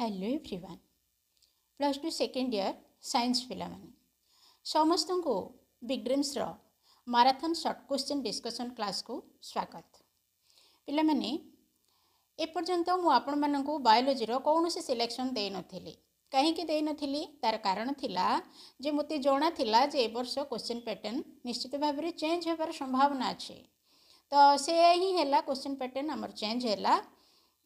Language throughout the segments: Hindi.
Hello everyone plus two second year science ପିଲାମାନେ ସମସ୍ତଙ୍କୁ ବିଗ୍ରେମ୍ସର ମାରାଥନ୍ ସର୍ଟ କ୍ୱେଶ୍ଚିନ୍ ଡିସ୍କସନ୍ କ୍ଲାସ୍କୁ ସ୍ୱାଗତ ପିଲାମାନେ ଏପର୍ଯ୍ୟନ୍ତ ମୁଁ ଆପଣମାନଙ୍କୁ ବାୟୋଲୋଜିର କୌଣସି ସିଲେକ୍ସନ୍ ଦେଇନଥିଲି କାହିଁକି ଦେଇନଥିଲି ତା'ର କାରଣ ଥିଲା ଯେ ମୋତେ ଜଣାଥିଲା ଯେ ଏବର୍ଷ କ୍ୱେଶ୍ଚିନ୍ ପ୍ୟାଟର୍ନ ନିଶ୍ଚିତ ଭାବରେ ଚେଞ୍ଜ ହେବାର ସମ୍ଭାବନା ଅଛି ତ ସେ ହିଁ ହେଲା କ୍ୱେଶ୍ଚିନ୍ ପ୍ୟାଟର୍ନ ଆମର ଚେଞ୍ଜ ହେଲା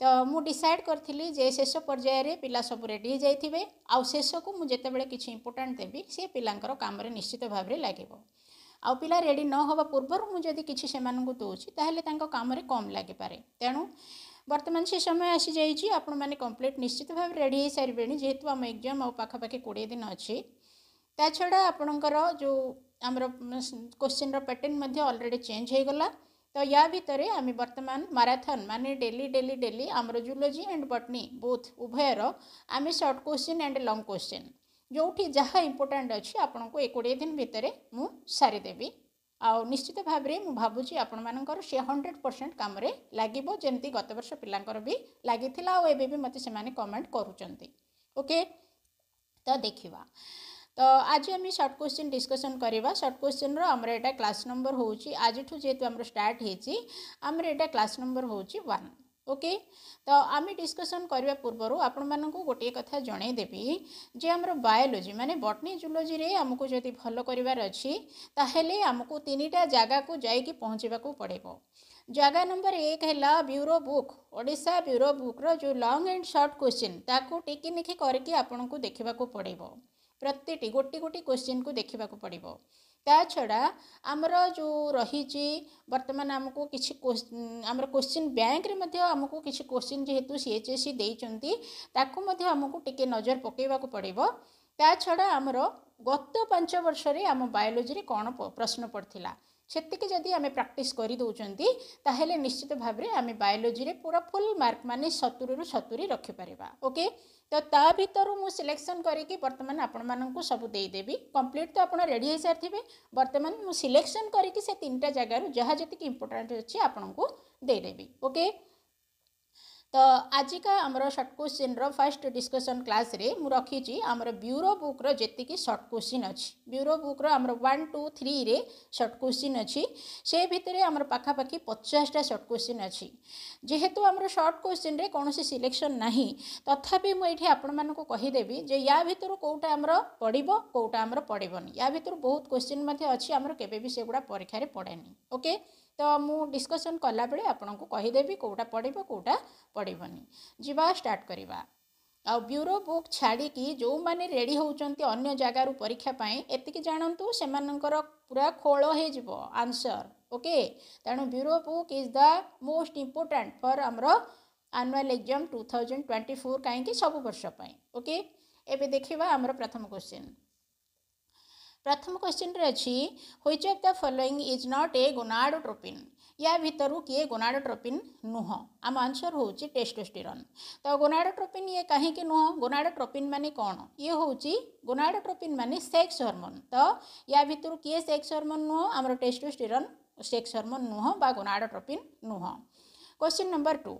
ତ ମୁଁ ଡିସାଇଡ଼୍ କରିଥିଲି ଯେ ଶେଷ ପର୍ଯ୍ୟାୟରେ ପିଲା ସବୁ ରେଡ଼ି ହୋଇଯାଇଥିବେ ଆଉ ଶେଷକୁ ମୁଁ ଯେତେବେଳେ କିଛି ଇମ୍ପୋର୍ଟାଣ୍ଟ ଦେବି ସେ ପିଲାଙ୍କର କାମରେ ନିଶ୍ଚିତ ଭାବରେ ଲାଗିବ ଆଉ ପିଲା ରେଡ଼ି ନ ହେବା ପୂର୍ବରୁ ମୁଁ ଯଦି କିଛି ସେମାନଙ୍କୁ ଦେଉଛି ତାହେଲେ ତାଙ୍କ କାମରେ କମ୍ ଲାଗିପାରେ ତେଣୁ ବର୍ତ୍ତମାନ ସେ ସମୟ ଆସିଯାଇଛି ଆପଣମାନେ କମ୍ପ୍ଲିଟ୍ ନିଶ୍ଚିତ ଭାବରେ ରେଡ଼ି ହୋଇସାରିବେଣି ଯେହେତୁ ଆମ ଏକ୍ଜାମ୍ ଆଉ ପାଖାପାଖି କୋଡ଼ିଏ ଦିନ ଅଛି ତା ଛଡ଼ା ଆପଣଙ୍କର ଯେଉଁ ଆମର କୋଶ୍ଚିନ୍ର ପ୍ୟାଟର୍ଣ୍ଣ ମଧ୍ୟ ଅଲରେଡ଼ି ଚେଞ୍ଜ ହୋଇଗଲା ତ ୟା ଭିତରେ ଆମେ ବର୍ତ୍ତମାନ ମାରାଥନ୍ ମାନେ ଡେଲି ଡେଲି ଡେଲି ଆମର ଜୁଲୋଜି ଆଣ୍ଡ ବଟନି ବୁଥ୍ ଉଭୟର ଆମେ short question and long question ଯେଉଁଠି ଯାହା ଇମ୍ପୋର୍ଟାଣ୍ଟ ଅଛି ଆପଣଙ୍କୁ ଏ କୋଡ଼ିଏ ଦିନ ଭିତରେ ମୁଁ ସାରିଦେବି ଆଉ ନିଶ୍ଚିତ ଭାବରେ ମୁଁ ଭାବୁଛି ଆପଣମାନଙ୍କର ସେ ହଣ୍ଡ୍ରେଡ଼ ପରସେଣ୍ଟ କାମରେ ଲାଗିବ ଯେମିତି ଗତବର୍ଷ ପିଲାଙ୍କର ବି ଲାଗିଥିଲା ଆଉ ଏବେ ବି ମୋତେ ସେମାନେ କମେଣ୍ଟ କରୁଛନ୍ତି ଓକେ ତ ଦେଖିବା तो आज आम सर्ट क्वेश्चन डिस्कसन करवा सर्ट क्वेश्चन रमर यहाँ क्लास नंबर हूँ आज जेहेत आम स्टार्ट आमर एटा क्लास नंबर हूँ ओके तो आम डिस्कसन करने पूर्व आपण मानक गोटे कथा जनईदेवी जे आम बायोलोजी मानने बटनी जुलोजी में आमको जब भल करमको तीन टा जगह को जैक पहुँचवा पड़ब जगह नंबर एक है ब्यूरो बुक ओडा ब्यूरो बुक्र जो लंग एंड सर्ट क्वेश्चन ताकू टिकी कर देखा पड़ेगा ପ୍ରତିଟି ଗୋଟି ଗୋଟି କୋଶ୍ଚିନ୍କୁ ଦେଖିବାକୁ ପଡ଼ିବ ତା ଛଡ଼ା ଆମର ଯେଉଁ ରହିଛି ବର୍ତ୍ତମାନ ଆମକୁ କିଛି ଆମର କୋଶ୍ଚିନ୍ ବ୍ୟାଙ୍କରେ ମଧ୍ୟ ଆମକୁ କିଛି କୋଶ୍ଚିନ୍ ଯେହେତୁ ସି ଏଚ୍ ଏସ୍ ସି ଦେଇଛନ୍ତି ତାକୁ ମଧ୍ୟ ଆମକୁ ଟିକିଏ ନଜର ପକାଇବାକୁ ପଡ଼ିବ ତା ଛଡ଼ା ଆମର ଗତ ପାଞ୍ଚ ବର୍ଷରେ ଆମ ବାୟୋଲୋଜିରେ କ'ଣ ପ୍ରଶ୍ନ ପଡ଼ିଥିଲା ସେତିକି ଯଦି ଆମେ ପ୍ରାକ୍ଟିସ୍ କରିଦେଉଛନ୍ତି ତାହେଲେ ନିଶ୍ଚିତ ଭାବରେ ଆମେ ବାୟୋଲୋଜିରେ ପୁରା ଫୁଲ୍ ମାର୍କ ମାନେ ସତୁରିରୁ ସତୁରି ରଖିପାରିବା ଓକେ ତ ତା ଭିତରୁ ମୁଁ ସିଲେକ୍ସନ୍ କରିକି ବର୍ତ୍ତମାନ ଆପଣମାନଙ୍କୁ ସବୁ ଦେଇଦେବି କମ୍ପ୍ଲିଟ୍ ତ ଆପଣ ରେଡ଼ି ହୋଇସାରିଥିବେ ବର୍ତ୍ତମାନ ମୁଁ ସିଲେକ୍ସନ୍ କରିକି ସେ ତିନିଟା ଜାଗାରୁ ଯାହା ଯେତିକି ଇମ୍ପୋର୍ଟାଣ୍ଟ ଅଛି ଆପଣଙ୍କୁ ଦେଇଦେବି ଓକେ ତ ଆଜିକା ଆମର ସର୍ଟ କୋଶ୍ଚିନ୍ର ଫାର୍ଷ୍ଟ ଡିସ୍କସନ୍ କ୍ଲାସ୍ରେ ମୁଁ ରଖିଛି ଆମର ବ୍ୟୁରୋ ବୁକ୍ର ଯେତିକି ସର୍ଟ କୋଶ୍ଚିନ୍ ଅଛି ବ୍ୟୁରୋ ବୁକ୍ର ଆମର ୱାନ୍ ଟୁ ଥ୍ରୀରେ ସର୍ଟ କୋଶ୍ଚିନ୍ ଅଛି ସେ ଭିତରେ ଆମର ପାଖାପାଖି ପଚାଶଟା ସର୍ଟ କୋଶ୍ଚିନ୍ ଅଛି ଯେହେତୁ ଆମର ସର୍ଟ କୋଶ୍ଚିନ୍ରେ କୌଣସି ସିଲେକ୍ସନ୍ ନାହିଁ ତଥାପି ମୁଁ ଏଇଠି ଆପଣମାନଙ୍କୁ କହିଦେବି ଯେ ୟା ଭିତରୁ କେଉଁଟା ଆମର ପଡ଼ିବ କେଉଁଟା ଆମର ପଡ଼ିବନି ୟା ଭିତରୁ ବହୁତ କୋଶ୍ଚିନ୍ ମଧ୍ୟ ଅଛି ଆମର କେବେ ବି ସେଗୁଡ଼ା ପରୀକ୍ଷାରେ ପଡ଼େନି ଓକେ ତ ମୁଁ ଡିସ୍କସନ୍ କଲାବେଳେ ଆପଣଙ୍କୁ କହିଦେବି କେଉଁଟା ପଡ଼ିବ କେଉଁଟା ପଡ଼ିବନି ଯିବା ଷ୍ଟାର୍ଟ କରିବା ଆଉ ବ୍ୟୁରୋ ବୁକ୍ ଛାଡ଼ିକି ଯେଉଁମାନେ ରେଡ଼ି ହେଉଛନ୍ତି ଅନ୍ୟ ଜାଗାରୁ ପରୀକ୍ଷା ପାଇଁ ଏତିକି ଜାଣନ୍ତୁ ସେମାନଙ୍କର ପୁରା ଖୋଳ ହେଇଯିବ ଆନ୍ସର୍ ଓକେ ତେଣୁ bureau book is the most important for ଆମର annual exam two thousand twenty four କାହିଁକି ସବୁ ବର୍ଷ ପାଇଁ ଓକେ ଏବେ ଦେଖିବା ଆମର ପ୍ରଥମ କ୍ୱେଶ୍ଚିନ୍ ପ୍ରଥମ પ્રથમ ଅଛି which which the the is not a a tropin ୟା ଭିତରୁ କିଏ ଗୋନାଡୋଟ୍ରୋପିନ୍ ନୁହଁ ଆମ ଆନ୍ସର୍ ହେଉଛି ଟେଷ୍ଟୋଷ୍ଟେରନ୍ ତ ଗୋନାଡ଼ ଗୋନାଡୋଟ୍ରୋପିନ୍ ଇଏ କାହିଁକି ନୁହଁ ଗୋନାଡୋଟ୍ରୋପିନ୍ ମାନେ କ'ଣ ଇଏ ହେଉଛି ଗୋନାଡୋଟ୍ରୋପିନ୍ ମାନେ ସେକ୍ସ ହର୍ମୋନ୍ ତ ୟା ଭିତରୁ କିଏ ସେକ୍ସ ହର୍ମୋନ୍ ନୁହଁ ଆମର ଟେଷ୍ଟୋଷ୍ଟେରନ୍ ସେକ୍ସ ହର୍ମୋନ୍ ନୁହଁ ବା ଗୋନାଡୋଟ୍ରୋପିନ୍ ନୁହଁ question number two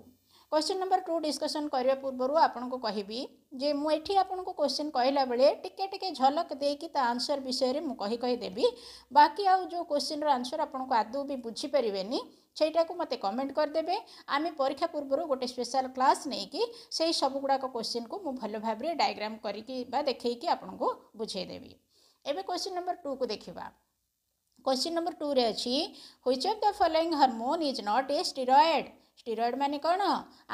question number two discussion करने पूर्व आपको कहबी जे मुझे आपको क्वेश्चन कहला बेले टी झलक देकी आंसर विषय में कही कहीदेवी बाकी आउ जो क्वेश्चन रनसर आपको आदौ भी बुझीपारे ସେଇଟାକୁ ମୋତେ କମେଣ୍ଟ କରିଦେବେ ଆମେ ପରୀକ୍ଷା ପୂର୍ବରୁ ଗୋଟେ ସ୍ପେଶାଲ କ୍ଲାସ୍ ନେଇକି ସେଇ ସବୁଗୁଡ଼ାକ କୋଶ୍ଚିନ୍କୁ ମୁଁ ଭଲ ଭାବରେ ଡାଇଗ୍ରାମ୍ କରିକି ବା ଦେଖେଇକି ଆପଣଙ୍କୁ ବୁଝେଇଦେବି ଏବେ କୋଶ୍ଚିନ୍ ନମ୍ବର ଟୁକୁ ଦେଖିବା କୋଶ୍ଚିନ୍ ନମ୍ବର ଟୁରେ ଅଛି which of the following hormone is not a steroid steroid ମାନେ କ'ଣ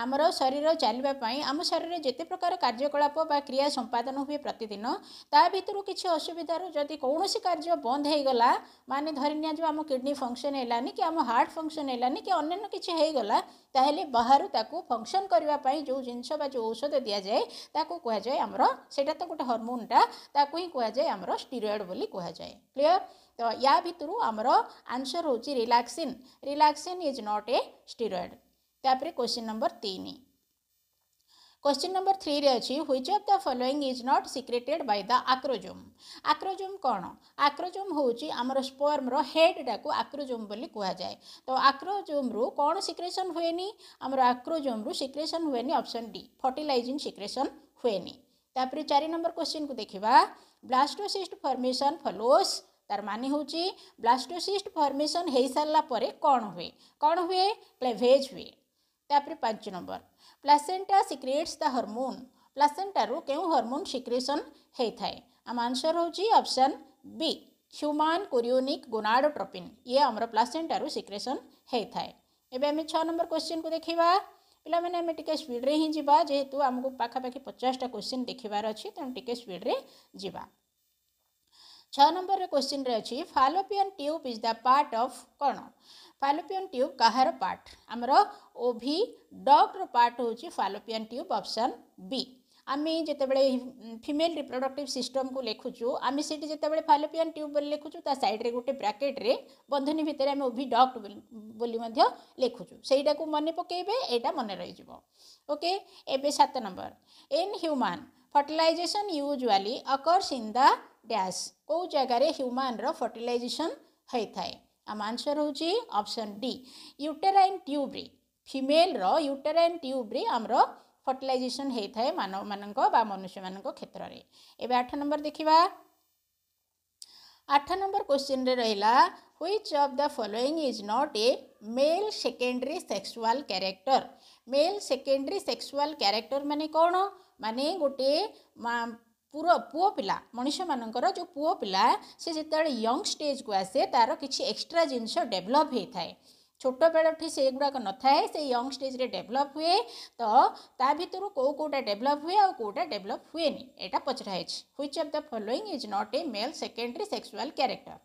ଆମର ଶରୀର ଚାଲିବା ପାଇଁ ଆମ ଶରୀରରେ ଯେତେ ପ୍ରକାର କାର୍ଯ୍ୟକଳାପ ବା କ୍ରିୟା ସମ୍ପାଦନ ହୁଏ ପ୍ରତିଦିନ ତା ଭିତରୁ କିଛି ଅସୁବିଧାରୁ ଯଦି କୌଣସି କାର୍ଯ୍ୟ ବନ୍ଦ ହେଇଗଲା ମାନେ ଧରି ନିଆଯିବ ଆମ କିଡ଼ନୀ ଫଙ୍କସନ୍ ହେଲାନି କି ଆମ ହାର୍ଟ ଫଙ୍କସନ୍ ହେଲାନି କି ଅନ୍ୟାନ୍ୟ କିଛି ହେଇଗଲା ତାହେଲେ ବାହାରୁ ତାକୁ ଫଙ୍କସନ୍ କରିବା ପାଇଁ ଯେଉଁ ଜିନିଷ ବା ଯେଉଁ ଔଷଧ ଦିଆଯାଏ ତାକୁ କୁହାଯାଏ ଆମର ସେଇଟା ତ ଗୋଟେ ହର୍ମୋନ୍ଟା ତାକୁ ହିଁ କୁହାଯାଏ ଆମର ଷ୍ଟିରଏଡ଼୍ ବୋଲି କୁହାଯାଏ କ୍ଲିଅର୍ ତ ୟା ଭିତରୁ ଆମର ଆନ୍ସର୍ ହେଉଛି ରିଲାକ୍ସିନ୍ ରିଲାକ୍ସିନ୍ ଇଜ୍ ନଟ୍ ଏ ଷ୍ଟିରଏଡ଼୍ तापर क्वेश्चन नंबर तीन क्वेश्चन नंबर थ्री अच्छी which of the following is not secreted by the acrosome acrosome कौन आक्रोजोम होमर स्पर्मर हेडटा को आक्रोजोम कहुए तो आक्रोजोम रु कौन सिक्रेसन हुए आम आक्रोजोम रु सिक्रेसन हुए ऑप्शन डी फर्टिलाइजिंग सिक्रेसन हुए तापर चार नंबर क्वेश्चन को देखा ब्लास्टोसीस्ट फर्मेसन फलोस तार मान हूँ ब्लास्टोसीस्ट फर्मेसन हो सारापर कौन हुए कौन हुए क्लेभेज हुए तापर पांच number placenta secretes the hormone प्लासेंटारु केउ हरमोन होता है आम आंसर होची option B human chorionic gonadotropin ये आमर प्लासेंटारु होता है एबे आमे 6 नंबर क्वेश्चन को देखा पिला माने आमे टिके स्पीड रे हि जिबा जेहेतु आमको पाखा पाखी क्वेश्चन देखार अच्छे तेनालीड्रे हम છ નંબરનો ક્વેશ્ચિન રહ્યો fallopian tube is the part of କ'ଣ ଫାଲୋପିଆନ୍ ଟ୍ୟୁବ୍ କାହାର ପାର୍ଟ ଆମର ଓଭି ଡକ୍ର ପାର୍ଟ ହେଉଛି ଫାଲୋପିଆନ୍ ଟ୍ୟୁବ୍ ଅପସନ୍ ବି ଆମେ ଯେତେବେଳେ ଫିମେଲ୍ ରିପ୍ରଡକ୍ଟିଭ୍ ସିଷ୍ଟମ୍କୁ ଲେଖୁଛୁ ଆମେ ସେଇଠି ଯେତେବେଳେ ଫାଲୋପିଆନ୍ ଟ୍ୟୁବ୍ ବୋଲି ଲେଖୁଛୁ ତା ସାଇଡ଼୍ରେ ଗୋଟେ ବ୍ରାକେଟ୍ରେ ବନ୍ଧନୀ ଭିତରେ ଆମେ ଓଭି ଡକ୍ଟ ବୋଲି ମଧ୍ୟ ଲେଖୁଛୁ ସେଇଟାକୁ ମନେ ପକାଇବେ ଏଇଟା ମନେ ରହିଯିବ ଓକେ ଏବେ ସାତ number in human fertilization usually occurs in the dash କେଉଁ ଜାଗାରେ ହ୍ୟୁମାନର ଫର୍ଟିଲାଇଜେସନ୍ ହୋଇଥାଏ ଆମ ଆନ୍ସର୍ ହେଉଛି ଅପସନ୍ ଡି ୟୁଟେରାଇନ୍ ଟ୍ୟୁବ୍ରେ ଫିମେଲ୍ର ୟୁଟେରାଇନ୍ ଟ୍ୟୁବ୍ରେ ଆମର ଫର୍ଟିଲାଇଜେସନ୍ ହୋଇଥାଏ ମାନବମାନଙ୍କ ବା ମନୁଷ୍ୟମାନଙ୍କ କ୍ଷେତ୍ରରେ ଏବେ ଆଠ ନମ୍ବର ଦେଖିବା ଆଠ ନମ୍ବର କ୍ୱେଶ୍ଚିନ୍ରେ ରହିଲା which of the following is not a male secondary sexual character male secondary sexual character ମାନେ କ'ଣ ମାନେ ଗୋଟିଏ ପୁଅ ପୁଅ ପିଲା ମଣିଷମାନଙ୍କର ଯେଉଁ ପୁଅ ପିଲା ସେ ଯେତେବେଳେ ୟଙ୍ଗ ଷ୍ଟେଜ୍କୁ ଆସେ ତା'ର କିଛି ଏକ୍ସଟ୍ରା ଜିନିଷ ଡେଭଲପ୍ ହୋଇଥାଏ ଛୋଟ ବେଳଠି ସେଗୁଡ଼ାକ ନଥାଏ ସେ ୟଙ୍ଗ ଷ୍ଟେଜ୍ରେ ଡେଭଲପ୍ ହୁଏ ତ ତା ଭିତରୁ କେଉଁ କେଉଁଟା ଡେଭଲପ୍ ହୁଏ ଆଉ କେଉଁଟା ଡେଭଲପ୍ ହୁଏନି ଏଇଟା ପଚରା ହେଇଛି which of the following is not a male secondary sexual character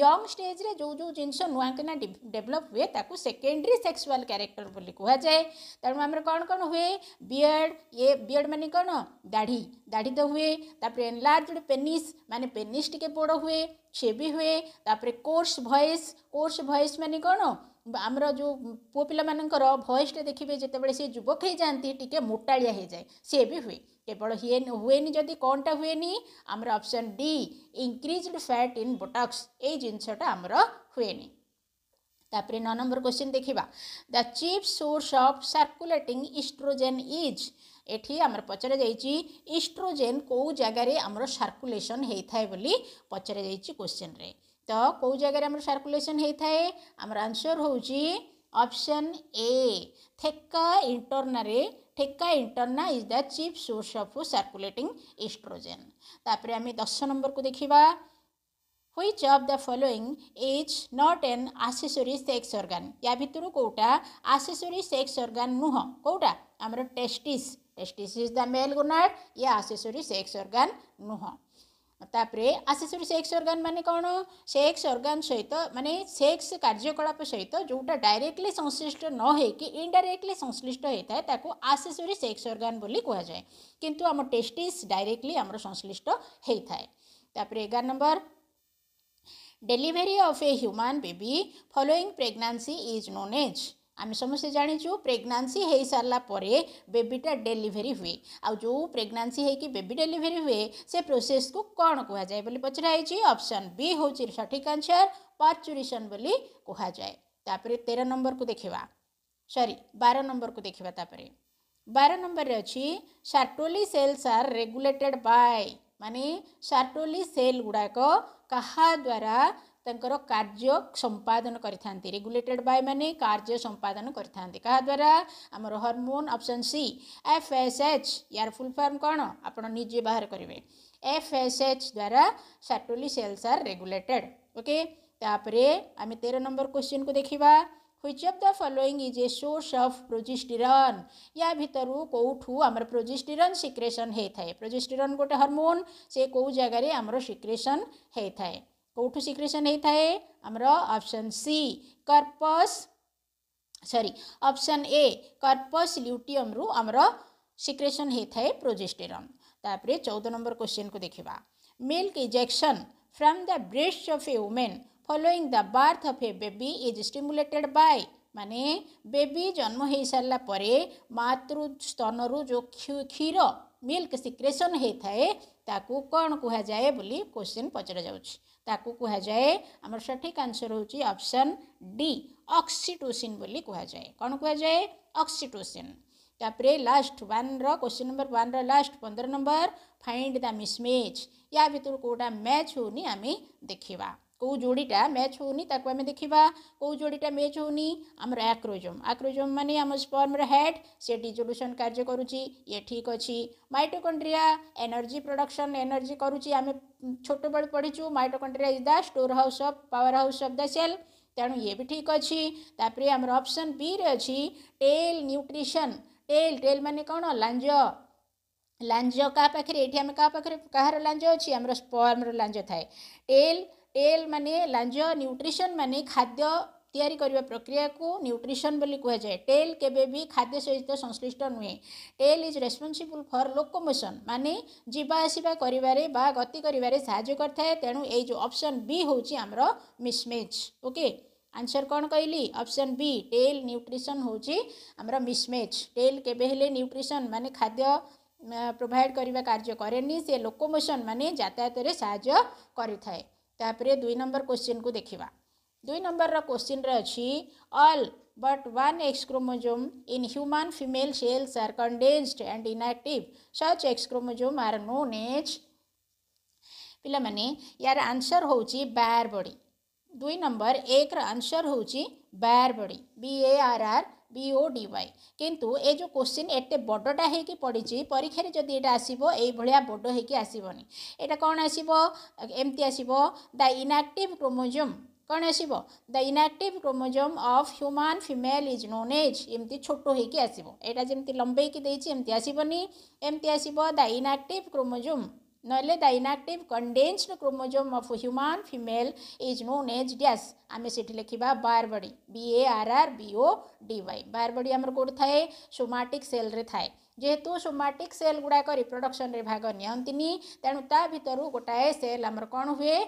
young ଷ୍ଟେଜ୍ରେ ଯେଉଁ ଯେଉଁ ଜିନିଷ ନୂଆକିନା ଡେଭଲପ୍ ହୁଏ ତାକୁ ସେକେଣ୍ଡାରୀ ସେକ୍ସୁଆଲ୍ କ୍ୟାରେକ୍ଟର ବୋଲି କୁହାଯାଏ ତେଣୁ ଆମର କ'ଣ କ'ଣ ହୁଏ ବିୟର୍ଡ଼ ଏ ବିୟର୍ଡ଼ ମାନେ କ'ଣ ଦାଢ଼ି ଦାଢ଼ି ତ ହୁଏ ତାପରେ ଏନ୍ଲାର୍ଜଡ଼ ପେନିସ୍ ମାନେ ପେନିସ୍ ଟିକେ ବଡ଼ ହୁଏ ସେ ବି ହୁଏ ତାପରେ କୋର୍ସ ଭଏସ୍ କୋର୍ସ ଭଏସ୍ ମାନେ କ'ଣ ଆମର ଯେଉଁ ପୁଅ ପିଲାମାନଙ୍କର ଭଏସ୍ଟା ଦେଖିବେ ଯେତେବେଳେ ସିଏ ଯୁବକ ହେଇଯାଆନ୍ତି ଟିକେ ମୋଟାଳିଆ ହେଇଯାଏ ସିଏ ବି ହୁଏ କେବଳ ହିଏ ହୁଏନି ଯଦି କ'ଣଟା ହୁଏନି ଆମର option D increased fat in ବୋଟକ୍ସ ଏଇ ଜିନିଷଟା ଆମର ହୁଏନି ତାପରେ ନଅ ନମ୍ବର କ୍ୱେଶ୍ଚିନ୍ ଦେଖିବା the chief source of circulating estrogen is ଏଠି ଆମର ପଚରାଯାଇଛି ଇଷ୍ଟ୍ରୋଜେନ୍ କେଉଁ ଜାଗାରେ ଆମର ସାର୍କୁଲେସନ୍ ହେଇଥାଏ ବୋଲି ପଚରାଯାଇଛି କ୍ୱେଶ୍ଚିନ୍ରେ ତ କେଉଁ ଜାଗାରେ ଆମର ସାର୍କୁଲେସନ୍ ହେଇଥାଏ ଆମର ଆନ୍ସର୍ ହେଉଛି ଅପସନ୍ ଏ ଥେକା ଇଣ୍ଟର୍ନାରେ theca interna is the chief source of circulating estrogen ତାପରେ ଆମେ ଦଶ ନମ୍ବରକୁ ଦେଖିବା which of the following is not an accessory sex organ ୟା ଭିତରୁ କେଉଁଟା ଆସେସୋରି ସେକ୍ସ ଅର୍ଗାନ୍ ନୁହଁ କେଉଁଟା ଆମର testis testis is the male gonad ୟା ଆସେସୋରି ସେକ୍ସ ଅର୍ଗାନ୍ ନୁହଁ तापर आशीषर सेक्स अर्गान मान कौन सेक्स अर्गान सहित तो, मानने सेक्स कार्यकलाप सहित तो, जोटा डायरेक्टली संश्लिष्ट न हो कि इनडाइरेक्टली संश्लिष्ट होता है ताको आशीषरी सेक्स अर्गान कहुए किंतु आम टेस्टिस डायरेक्टली आम संश्लिष्ट होता है एगार number delivery of a human baby following pregnancy is known as ଆମେ ସମସ୍ତେ ଜାଣିଛୁ ପ୍ରେଗନାନ୍ସି ହୋଇସାରିଲା ପରେ ବେବିଟା ଡେଲିଭରି ହୁଏ ଆଉ ଯେଉଁ ପ୍ରେଗନାନ୍ସି ହେଇକି ବେବି ଡେଲିଭରି ହୁଏ ସେ ପ୍ରୋସେସ୍କୁ କ'ଣ କୁହାଯାଏ ବୋଲି ପଚରା ହେଇଛି ଅପସନ୍ ବି ହେଉଛି ସଠିକ୍ ଆନ୍ସର୍ ପର୍ଚୁରିସନ୍ ବୋଲି କୁହାଯାଏ ତାପରେ ତେର ନମ୍ବରକୁ ଦେଖିବା ସରି ବାର ନମ୍ବରକୁ ଦେଖିବା ତାପରେ ବାର ନମ୍ବରରେ ଅଛି Sertoli cells are regulated by ମାନେ ସାର୍ଟୋଲି ସେଲ୍ ଗୁଡ଼ାକ କାହା ଦ୍ୱାରା कार्य संपादन करेगुलेटेड बाय मैंने कार्य संपादन कराद्वारा आम hormone option C F S H यार फुल फर्म कौन निजे बाहर करेंगे एफ एस एच द्वारा Sertoli cells are regulated okay आम तेरह नंबर क्वेश्चन को देखा which of the following is a source of progesterone या भितर कौठू आम प्रोजिस्टिरन सिक्रेसन होता है प्रोजिस्टिरन गोटे हरमोन से कौ जगार सिक्रेसन होता है कौटु सिक्रेसन होता है आमर ऑप्शन सी कर्पस सरी ऑप्शन ए कर्पस ल्यूटियम रु आम सिक्रेसन हो है प्रोजेस्टेरन ताप चौदह नंबर क्वेश्चन को देखा milk ejection from the breast of a women following the birth of a baby is stimulated by माने बेबी जन्म हो सारापर मातृ स्तन रु जो क्षीर मिल्क सिक्रेसन होता है ताकू कौन कह जाए बोली क्वेश्चन पचरा जाऊँगी ताको ताकूए आम सठिक आंसर हूँ अप्सन डी अक्सीटोसीन जाए कौन कहुए अक्सीटोसीन तापर लास्ट वन रोश्चि नंबर वन रास्ट पंद्रह नंबर फाइंड द मिसमेज या भितर कौटा मैच होनी आम देखा କେଉଁ ଯୋଡ଼ିଟା ମ୍ୟାଚ୍ ହେଉନି ତାକୁ ଆମେ ଦେଖିବା କେଉଁ ଯୋଡ଼ିଟା ମ୍ୟାଚ୍ ହେଉନି ଆମର ଆକ୍ରୋଜମ୍ ଆକ୍ରୋଜମ୍ ମାନେ ଆମ ସ୍ପର୍ମର ହେଡ୍ ସେ ଡିଜଲ୍ୟୁସନ୍ କାର୍ଯ୍ୟ କରୁଛି ଇଏ ଠିକ୍ ଅଛି ମାଇଟୋକଣ୍ଡ୍ରିଆ ଏନର୍ଜି ପ୍ରଡକ୍ସନ୍ ଏନର୍ଜି କରୁଛି ଆମେ ଛୋଟବେଳୁ ପଢ଼ିଛୁ mitochondria is the store house of power house of the cell ତେଣୁ ଇଏ ବି ଠିକ୍ ଅଛି ତାପରେ ଆମର ଅପସନ୍ ବିରେ ଅଛି ଟେଲ୍ ନ୍ୟୁଟ୍ରିସନ୍ ଟେଲ୍ ଟେଲ୍ ମାନେ କ'ଣ ଲାଞ୍ଜ ଲାଞ୍ଜ କାହା ପାଖରେ ଏଠି ଆମେ କାହା ପାଖରେ କାହାର ଲାଞ୍ଜ ଅଛି ଆମର ସ୍ପର୍ମର ଲାଞ୍ଜ ଥାଏ ଟେଲ୍ ଏଲ୍ ମାନେ ଲାଞ୍ଜ ନ୍ୟୁଟ୍ରିସନ୍ ମାନେ ଖାଦ୍ୟ ତିଆରି କରିବା ପ୍ରକ୍ରିୟାକୁ ନ୍ୟୁଟ୍ରିସନ୍ ବୋଲି କୁହାଯାଏ ଟେଲ୍ କେବେ ବି ଖାଦ୍ୟ ସହିତ ସଂଶ୍ଳିଷ୍ଟ ନୁହେଁ tail is responsible for locomotion ମାନେ ଯିବା ଆସିବା କରିବାରେ ବା ଗତି କରିବାରେ ସାହାଯ୍ୟ କରିଥାଏ ତେଣୁ ଏଇ ଯେଉଁ ଅପସନ୍ ବି ହେଉଛି ଆମର ମିସ୍ମେଚ୍ ଓକେ ଆନ୍ସର୍ କ'ଣ କହିଲି ଅପସନ୍ ବି ଟେଲ୍ ନ୍ୟୁଟ୍ରିସନ୍ ହେଉଛି ଆମର ମିସ୍ମେଚ୍ ଟେଲ୍ କେବେ ହେଲେ ନ୍ୟୁଟ୍ରିସନ୍ ମାନେ ଖାଦ୍ୟ ପ୍ରୋଭାଇଡ଼ କରିବା କାର୍ଯ୍ୟ କରେନି ସେ ଲୋକମୋସନ୍ ମାନେ ଯାତାୟାତରେ ସାହାଯ୍ୟ କରିଥାଏ ତାପରେ ଦୁଇ ନମ୍ବର କୋଶ୍ଚିନ୍କୁ ଦେଖିବା ଦୁଇ ନମ୍ବରର କୋଶ୍ଚିନ୍ରେ ଅଛି all but one X chromosome in human female cells are condensed and inactive. Such X chromosome are known as ପିଲାମାନେ ୟାର ଆନ୍ସର୍ ହେଉଛି ବାର୍ ବଡ଼ି ଦୁଇ ନମ୍ବର ଏକର ଆନ୍ସର୍ ହେଉଛି ବାର୍ ବଡ଼ି ବି ଏ ଆର୍ ଆର୍ বিও ডিওয়াই কিন্তু এই যে কোশ্চিন এতে বড়টা হয়েকি পড়িছি পরীক্ষার যদি এটা আসব এইভাবে বড় হয়েকি আসবনি এটা কম আসব এমতি আসব দ্য ইনাকটিভ ক্রোমোজোম କ'ଣ ଆସିବ the inactive chromosome of human female is known as ଏମିତି ଛୋଟ ହେଇକି ଆସିବ ଏଇଟା ଯେମିତି ଲମ୍ବେଇକି ଦେଇଛି ଏମିତି ଆସିବନି ଏମିତି ଆସିବ ଦ ଇନାକ୍ଟିଭ୍ କ୍ରୋମୋଜୋମ୍ नहले the इनाक्टिव condensed chromosome of human female is known as dash आम से लिखा बारबड़ी B A are R B O D बारबड़ी आम कौट थाए सोमाटिक सेल रे थाए जेहेतु सोमाटिक सेल गुड़ाक रिप्रडक्शन भाग नि तेणु ता भर गोटाए सेल आम कौन हुए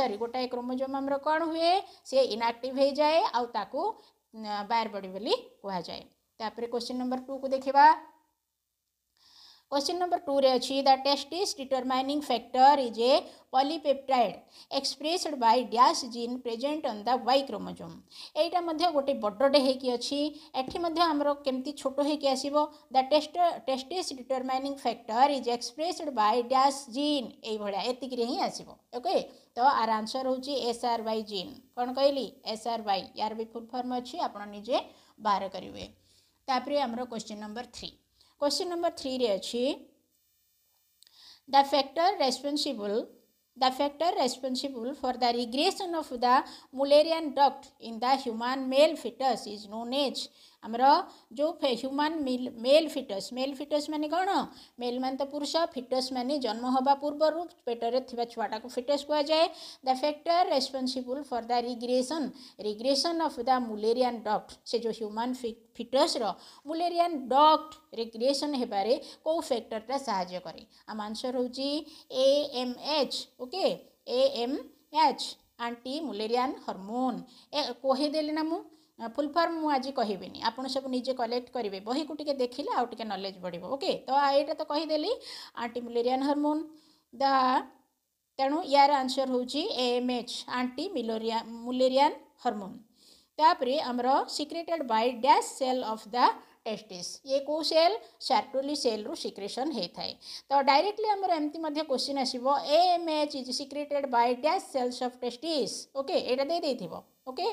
सरी गोटाए क्रोमोजोम आम कौन हुए सी इनाक्टिव हो जाए आउ ताकू बारबड़ी कह जाए क्वेश्चन नंबर टू को देखा Question number 2 Rachi, the testis determining factor is a polypeptide expressed by dash gene present on the y chromosome. ଏଇଟା ମଧ୍ୟ ଗୋଟେ ବଡ଼ଟେ ହେଇକି ଅଛି ଏଠି ମଧ୍ୟ ଆମର କେମିତି ଛୋଟ ହେଇକି ଆସିବ the test testis determining factor is expressed by dash gene ଏଇଭଳିଆ ଏତିକିରେ ହିଁ ଆସିବ ଓକେ ତ ଆର ଆନ୍ସର୍ ହେଉଛି ଏସ୍ ଆର୍ ୱାଇ ଜିନ୍ କ'ଣ କହିଲି ଏସ୍ ଆର୍ ୱାଇ ୟାର ବି ଫୁଲ୍ ଫର୍ମ ଅଛି ଆପଣ ନିଜେ ବାହାର କରିବେ ତାପରେ ଆମର question number three Question number 3 The factor responsible the factor responsible for the regression of the Mullerian duct in the human male fetus is known as ଆମର ଯେଉଁ human male fetus male fetus ମାନେ କ'ଣ ମେଲ୍ ମାନେ ତ ପୁରୁଷ ଫିଟସ୍ ମାନେ ଜନ୍ମ ହେବା ପୂର୍ବରୁ ପେଟରେ ଥିବା ଛୁଆଟାକୁ ଫିଟସ୍ କୁହାଯାଏ the factor responsible for the regression regression of the Mullerian duct ସେ ଯେଉଁ ହ୍ୟୁମାନ୍ ଫିଟସ୍ର ମୁଲେରିଆନ୍ ଡକ୍ଟ ରିଗ୍ରେସନ୍ ହେବାରେ କେଉଁ ଫ୍ୟାକ୍ଟରଟା ସାହାଯ୍ୟ କରେ ଆମ ଆନ୍ସର୍ ହେଉଛି A M H okay A M H anti Mullerian hormone କହିଦେଲି ନା ମୁଁ ଫୁଲ୍ ଫର୍ମ ମୁଁ ଆଜି କହିବିନି ଆପଣ ସବୁ ନିଜେ କଲେକ୍ଟ କରିବେ ବହିକୁ ଟିକେ ଦେଖିଲେ ଆଉ ଟିକେ ନଲେଜ୍ ବଢ଼ିବ ଓକେ ତ ଏଇଟା ତ କହିଦେଲି ଆଣ୍ଟିମୁଲେରିଆନ୍ ହର୍ମୋନ୍ ଦ ତେଣୁ ୟାର ଆନ୍ସର୍ ହେଉଛି ଏଏମ୍ଏଚ୍ ଆଣ୍ଟି ମିଲୋରିଆ ମୁଲେରିଆନ୍ ହର୍ମୋନ୍ ତାପରେ ଆମର secreted by dash cell of the testis ये कौ सेल सार्टोली सेल्रु सिक्रेसन होता है तो डायरेक्टली आमर एमती क्वेश्चन आसो M H is secreted by dash cells of testis okay यहाँ दे okay okay?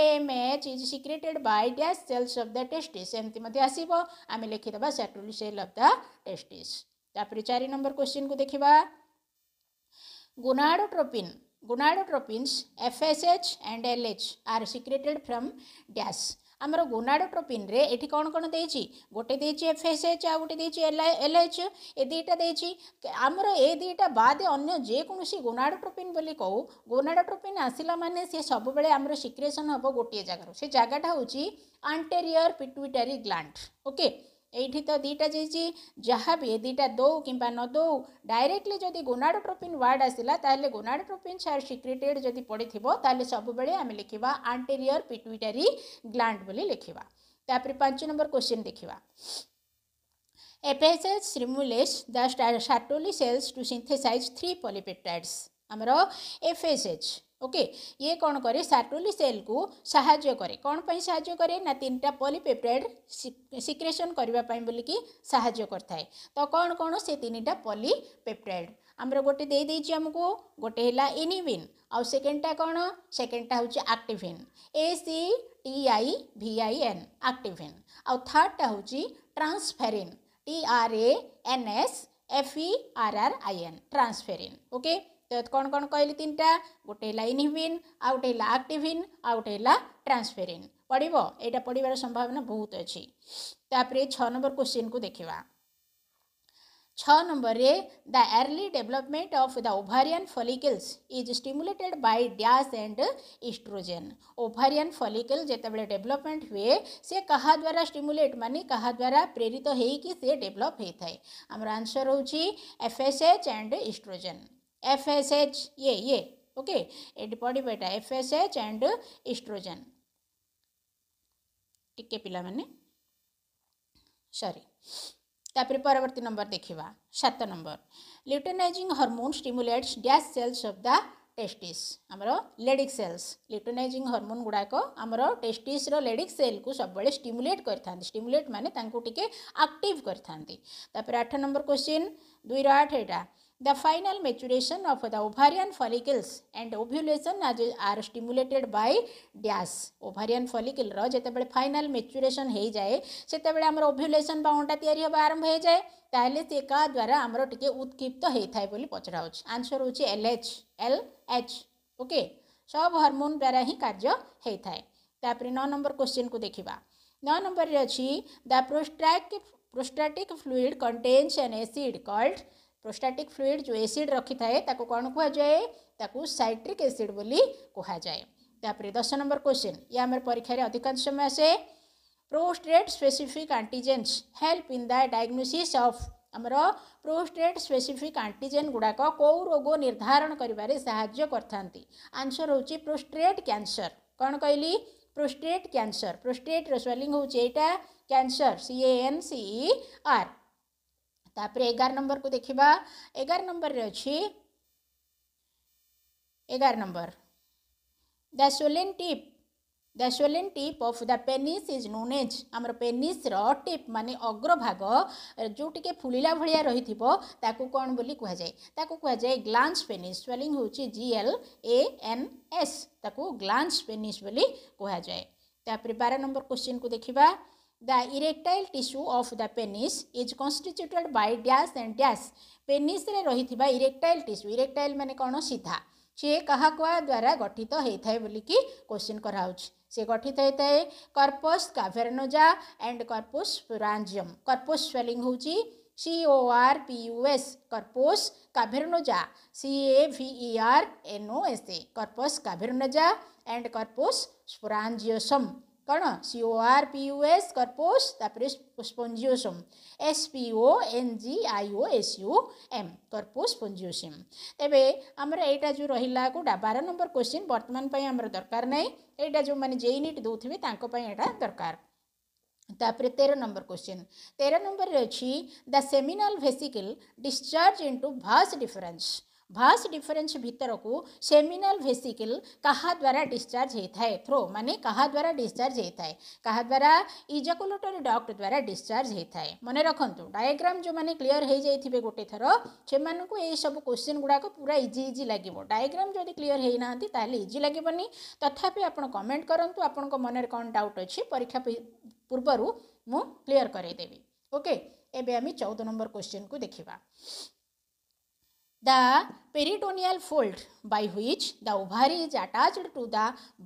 AMH is secreted by dash cells of the testis ଏମିତି ମଧ୍ୟ ଆସିବ ଆମେ ଲେଖିଦେବା ସାଟୁଲି ସେଲ୍ ଅଫ୍ ଦ ଟେଷ୍ଟିସ୍ ତାପରେ ଚାରି ନମ୍ବର କ୍ୱେଶ୍ଚିନ୍କୁ ଦେଖିବା gonadotropin gonadotropins F S H and L H are secreted from dash আমার গোনাডোট্রোপিনে এটি কোণ কোণ দিয়েছি গোটে দিয়েছি এফএসএচ আউ গোটে দিয়েছি এলএচ এ দুইটা দিয়েছি আমার এ দুইটা বাদে অন্য যেকোনসি গোনাডোট্রোপিন বলে কৌ গোনাডোট্রোপিন আসিলা মানে সে সবুলে আমার সিক্রেসন হব গোটিয়ে জায়গার সে জায়গাটা হচ্ছে আন্টেরিয়র পিটুইটারি গ্লান্ড ওকে এইটি তো দুইটা যাইছি যাহা বি দুইটা দৌ কিংবা ন দৌ ডাইরেক্টলি যদি গোনাডোট্রোপিন ওয়ার্ড আসিলা তাহলে গোনাডোট্রোপিন সার সিক্রেটেড যদি পড়িথিব তাহলে সবুবেলে আমি লিখিবা আন্টেরিয়র পিটুইটারি গ্ল্যান্ড বলি লিখিবা তাপরে পাঁচ নম্বর কোশ্চিন দেখিবা एपेसेस रिमुलेस the Sertoli cells to synthesize three polypeptides आमर एफएसएच ଓକେ ଇଏ କ'ଣ କରେ ସାଟୋଲି ସେଲ୍କୁ ସାହାଯ୍ୟ କରେ କ'ଣ ପାଇଁ ସାହାଯ୍ୟ କରେ ନା ତିନିଟା ପଲିପେପ୍ଟାଇଡ୍ ସିକ୍ରେସନ୍ କରିବା ପାଇଁ ବୋଲିକି ସାହାଯ୍ୟ କରିଥାଏ ତ କ'ଣ କ'ଣ ସେ ତିନିଟା ପଲିପେପ୍ଟାଇଡ୍ ଆମର ଗୋଟେ ଦେଇଦେଇଛି ଆମକୁ ଗୋଟେ ହେଲା ଇନିଭିନ୍ ଆଉ ସେକେଣ୍ଡଟା କ'ଣ ସେକେଣ୍ଡଟା ହେଉଛି activin A C T I V I N activin ଆଉ ଥାର୍ଡ଼ଟା ହେଉଛି transferrin T R A N S F E R R I N transferrin okay କ'ଣ କ'ଣ କହିଲି ତିନିଟା ଗୋଟେ ହେଲା ଇନହିବିନ୍ ଆଉ ଗୋଟେ ହେଲା ଆକ୍ଟିଭିନ୍ ଆଉ ଗୋଟେ ହେଲା ଟ୍ରାନ୍ସଫେରିନ୍ ପଡ଼ିବ ଏଇଟା ପଡ଼ିବାର ସମ୍ଭାବନା ବହୁତ ଅଛି ତାପରେ ଛଅ ନମ୍ବର କୋଶ୍ଚିନ୍କୁ ଦେଖିବା ଛଅ ନମ୍ବରରେ the early development of the ovarian follicles is stimulated by dash and oestrogen ovarian follicle ଯେତେବେଳେ ଡେଭଲପମେଣ୍ଟ ହୁଏ ସେ କାହା ଦ୍ୱାରା ଷ୍ଟିମୁଲେଟ୍ ମାନେ କାହା ଦ୍ୱାରା ପ୍ରେରିତ ହେଇକି ସେ ଡେଭଲପ୍ ହେଇଥାଏ ଆମର ଆନ୍ସର୍ ହେଉଛି F S H and oestrogen F S H ये ये ओके बेटा F S H and oestrogen टिके पाने सरी तापर परवर्त नंबर देखा सात number luteinising hormone stimulates dash cells of the testis आमर लेडिक सेल्स ल्यूटेनाइजिंग हार्मोन गुड़ाक आमर टेस्टिस्र लेडिक सेल को सब बड़े स्टिमुलेट करते स्टिमुलेट मैंने आक्टिव करते आठ नंबर क्वेश्चन दुईर आठ एटा The final maturation of the ovarian follicles and ovulation are stimulated by DAS. Ovarian follicle ର ଯେତେବେଳେ final maturation ହେଇଯାଏ ସେତେବେଳେ ଆମର ovulation ବା ଅଣ୍ଡା ତିଆରି ହେବା ଆରମ୍ଭ ହେଇଯାଏ ତାହେଲେ ସେ କାହା ଦ୍ୱାରା ଆମର ଟିକେ ଉତ୍କ୍ଷିପ୍ତ ହେଇଥାଏ ବୋଲି ପଚରା ହେଉଛି ଆନ୍ସର୍ ହେଉଛି L H L H okay ସବ୍ ହର୍ମୋନ୍ ଦ୍ୱାରା ହିଁ କାର୍ଯ୍ୟ ହେଇଥାଏ ତାପରେ ନଅ ନମ୍ବର କୋଶ୍ଚିନ୍କୁ ଦେଖିବା ନଅ ନମ୍ବରରେ ଅଛି the prostatic prostatic fluid contains an acid called prostatic fluid जो एसीड रखि थाए कौन कहुए सैट्रिक एसीड बोली कहुए दस नंबर क्वेश्चन ये आम परीक्षा अधिकांश समय आसे prostate specific antigens help in the diagnosis of आमर प्रोस्टेट स्पेसीफिक आंटीजेन गुड़ाक कौ रोग निर्धारण करें साय करसर हूँ प्रोस्टेट क्यासर कौन कहली प्रोस्टेट क्यासर प्रोस्टेट रोलींग हूँ यहाँ क्यासर सी एन सी आर ତାପରେ ଏଗାର ନମ୍ବରକୁ ଦେଖିବା ଏଗାର ନମ୍ବରରେ ଅଛି ଏଗାର number the swollen tip the swollen tip of the penis is known as ଆମର ପେନିସ୍ର ଟିପ୍ ମାନେ ଅଗ୍ରଭାଗ ଯେଉଁ ଟିକେ ଫୁଲିଲା ଭଳିଆ ରହିଥିବ ତାକୁ କ'ଣ ବୋଲି କୁହାଯାଏ ତାକୁ କୁହାଯାଏ ଗ୍ଲାନ୍ସ ପେନିସ୍ ସ୍ୱେଲିଂ ହେଉଛି G L A N S ତାକୁ ଗ୍ଲାନ୍ସ ପେନିସ୍ ବୋଲି କୁହାଯାଏ ତାପରେ ବାର ନମ୍ବର କୋଶ୍ଚିନ୍କୁ ଦେଖିବା The erectile tissue of the penis is constituted by dash and dash. Penis रे ରହିଥିବା erectile tissue. Erectile माने କ'ଣ ସିଧା ସିଏ କାହା କୁହା ଦ୍ୱାରା ଗଠିତ ହୋଇଥାଏ ବୋଲିକି କୋଶ୍ଚିନ୍ କରାହେଉଛି ସେ ଗଠିତ ହୋଇଥାଏ corpus cavernosa and corpus spongiosum corpus spelling ହେଉଛି C O R P U S corpus cavernosa C A V R N O S A corpus cavernosa and corpus spongiosum କ'ଣ C O R P U S corpus ତାପରେ spongiosum S P O N G I O S U M corpus spongiosum ତେବେ ଆମର ଏଇଟା ଯେଉଁ ରହିଲା କେଉଁଟା ବାର ନମ୍ବର କ୍ୱେଶ୍ଚିନ୍ ବର୍ତ୍ତମାନ ପାଇଁ ଆମର ଦରକାର ନାହିଁ ଏଇଟା ଯେଉଁମାନେ ଜେଇ ନିଟ୍ ଦେଉଥିବେ ତାଙ୍କ ପାଇଁ ଏଇଟା ଦରକାର ତାପରେ ତେର ନମ୍ବର କ୍ୱେଶ୍ଚିନ୍ ତେର ନମ୍ବରରେ ଅଛି the seminal vesicle discharge into vas deferens vas deferens भीतर को सेमिनल भेसिकल कहा द्वारा डिस्चार्ज होता है थ्रो माने कहा द्वारा डिस्चार्ज होता है क्या द्वारा इजाकुलेटरी डक्ट द्वारा डिस्चार्ज होता है मन रखु डायग्राम जो मैंने क्लीयर हो जाए गोटे थर से सब क्वेश्चन गुड़ाक पूरा इजी इजी लगे डायग्राम जदि क्लीयर होना इजी लगेनि तथापि आप कमेंट करूँ आप मन कौन डाउट अच्छे परीक्षा पूर्व मु क्लीयर करदेवि ओके एवं आम चौद नंबर क्वेश्चन को देखा the peritoneal fold by which the ovary is attached to the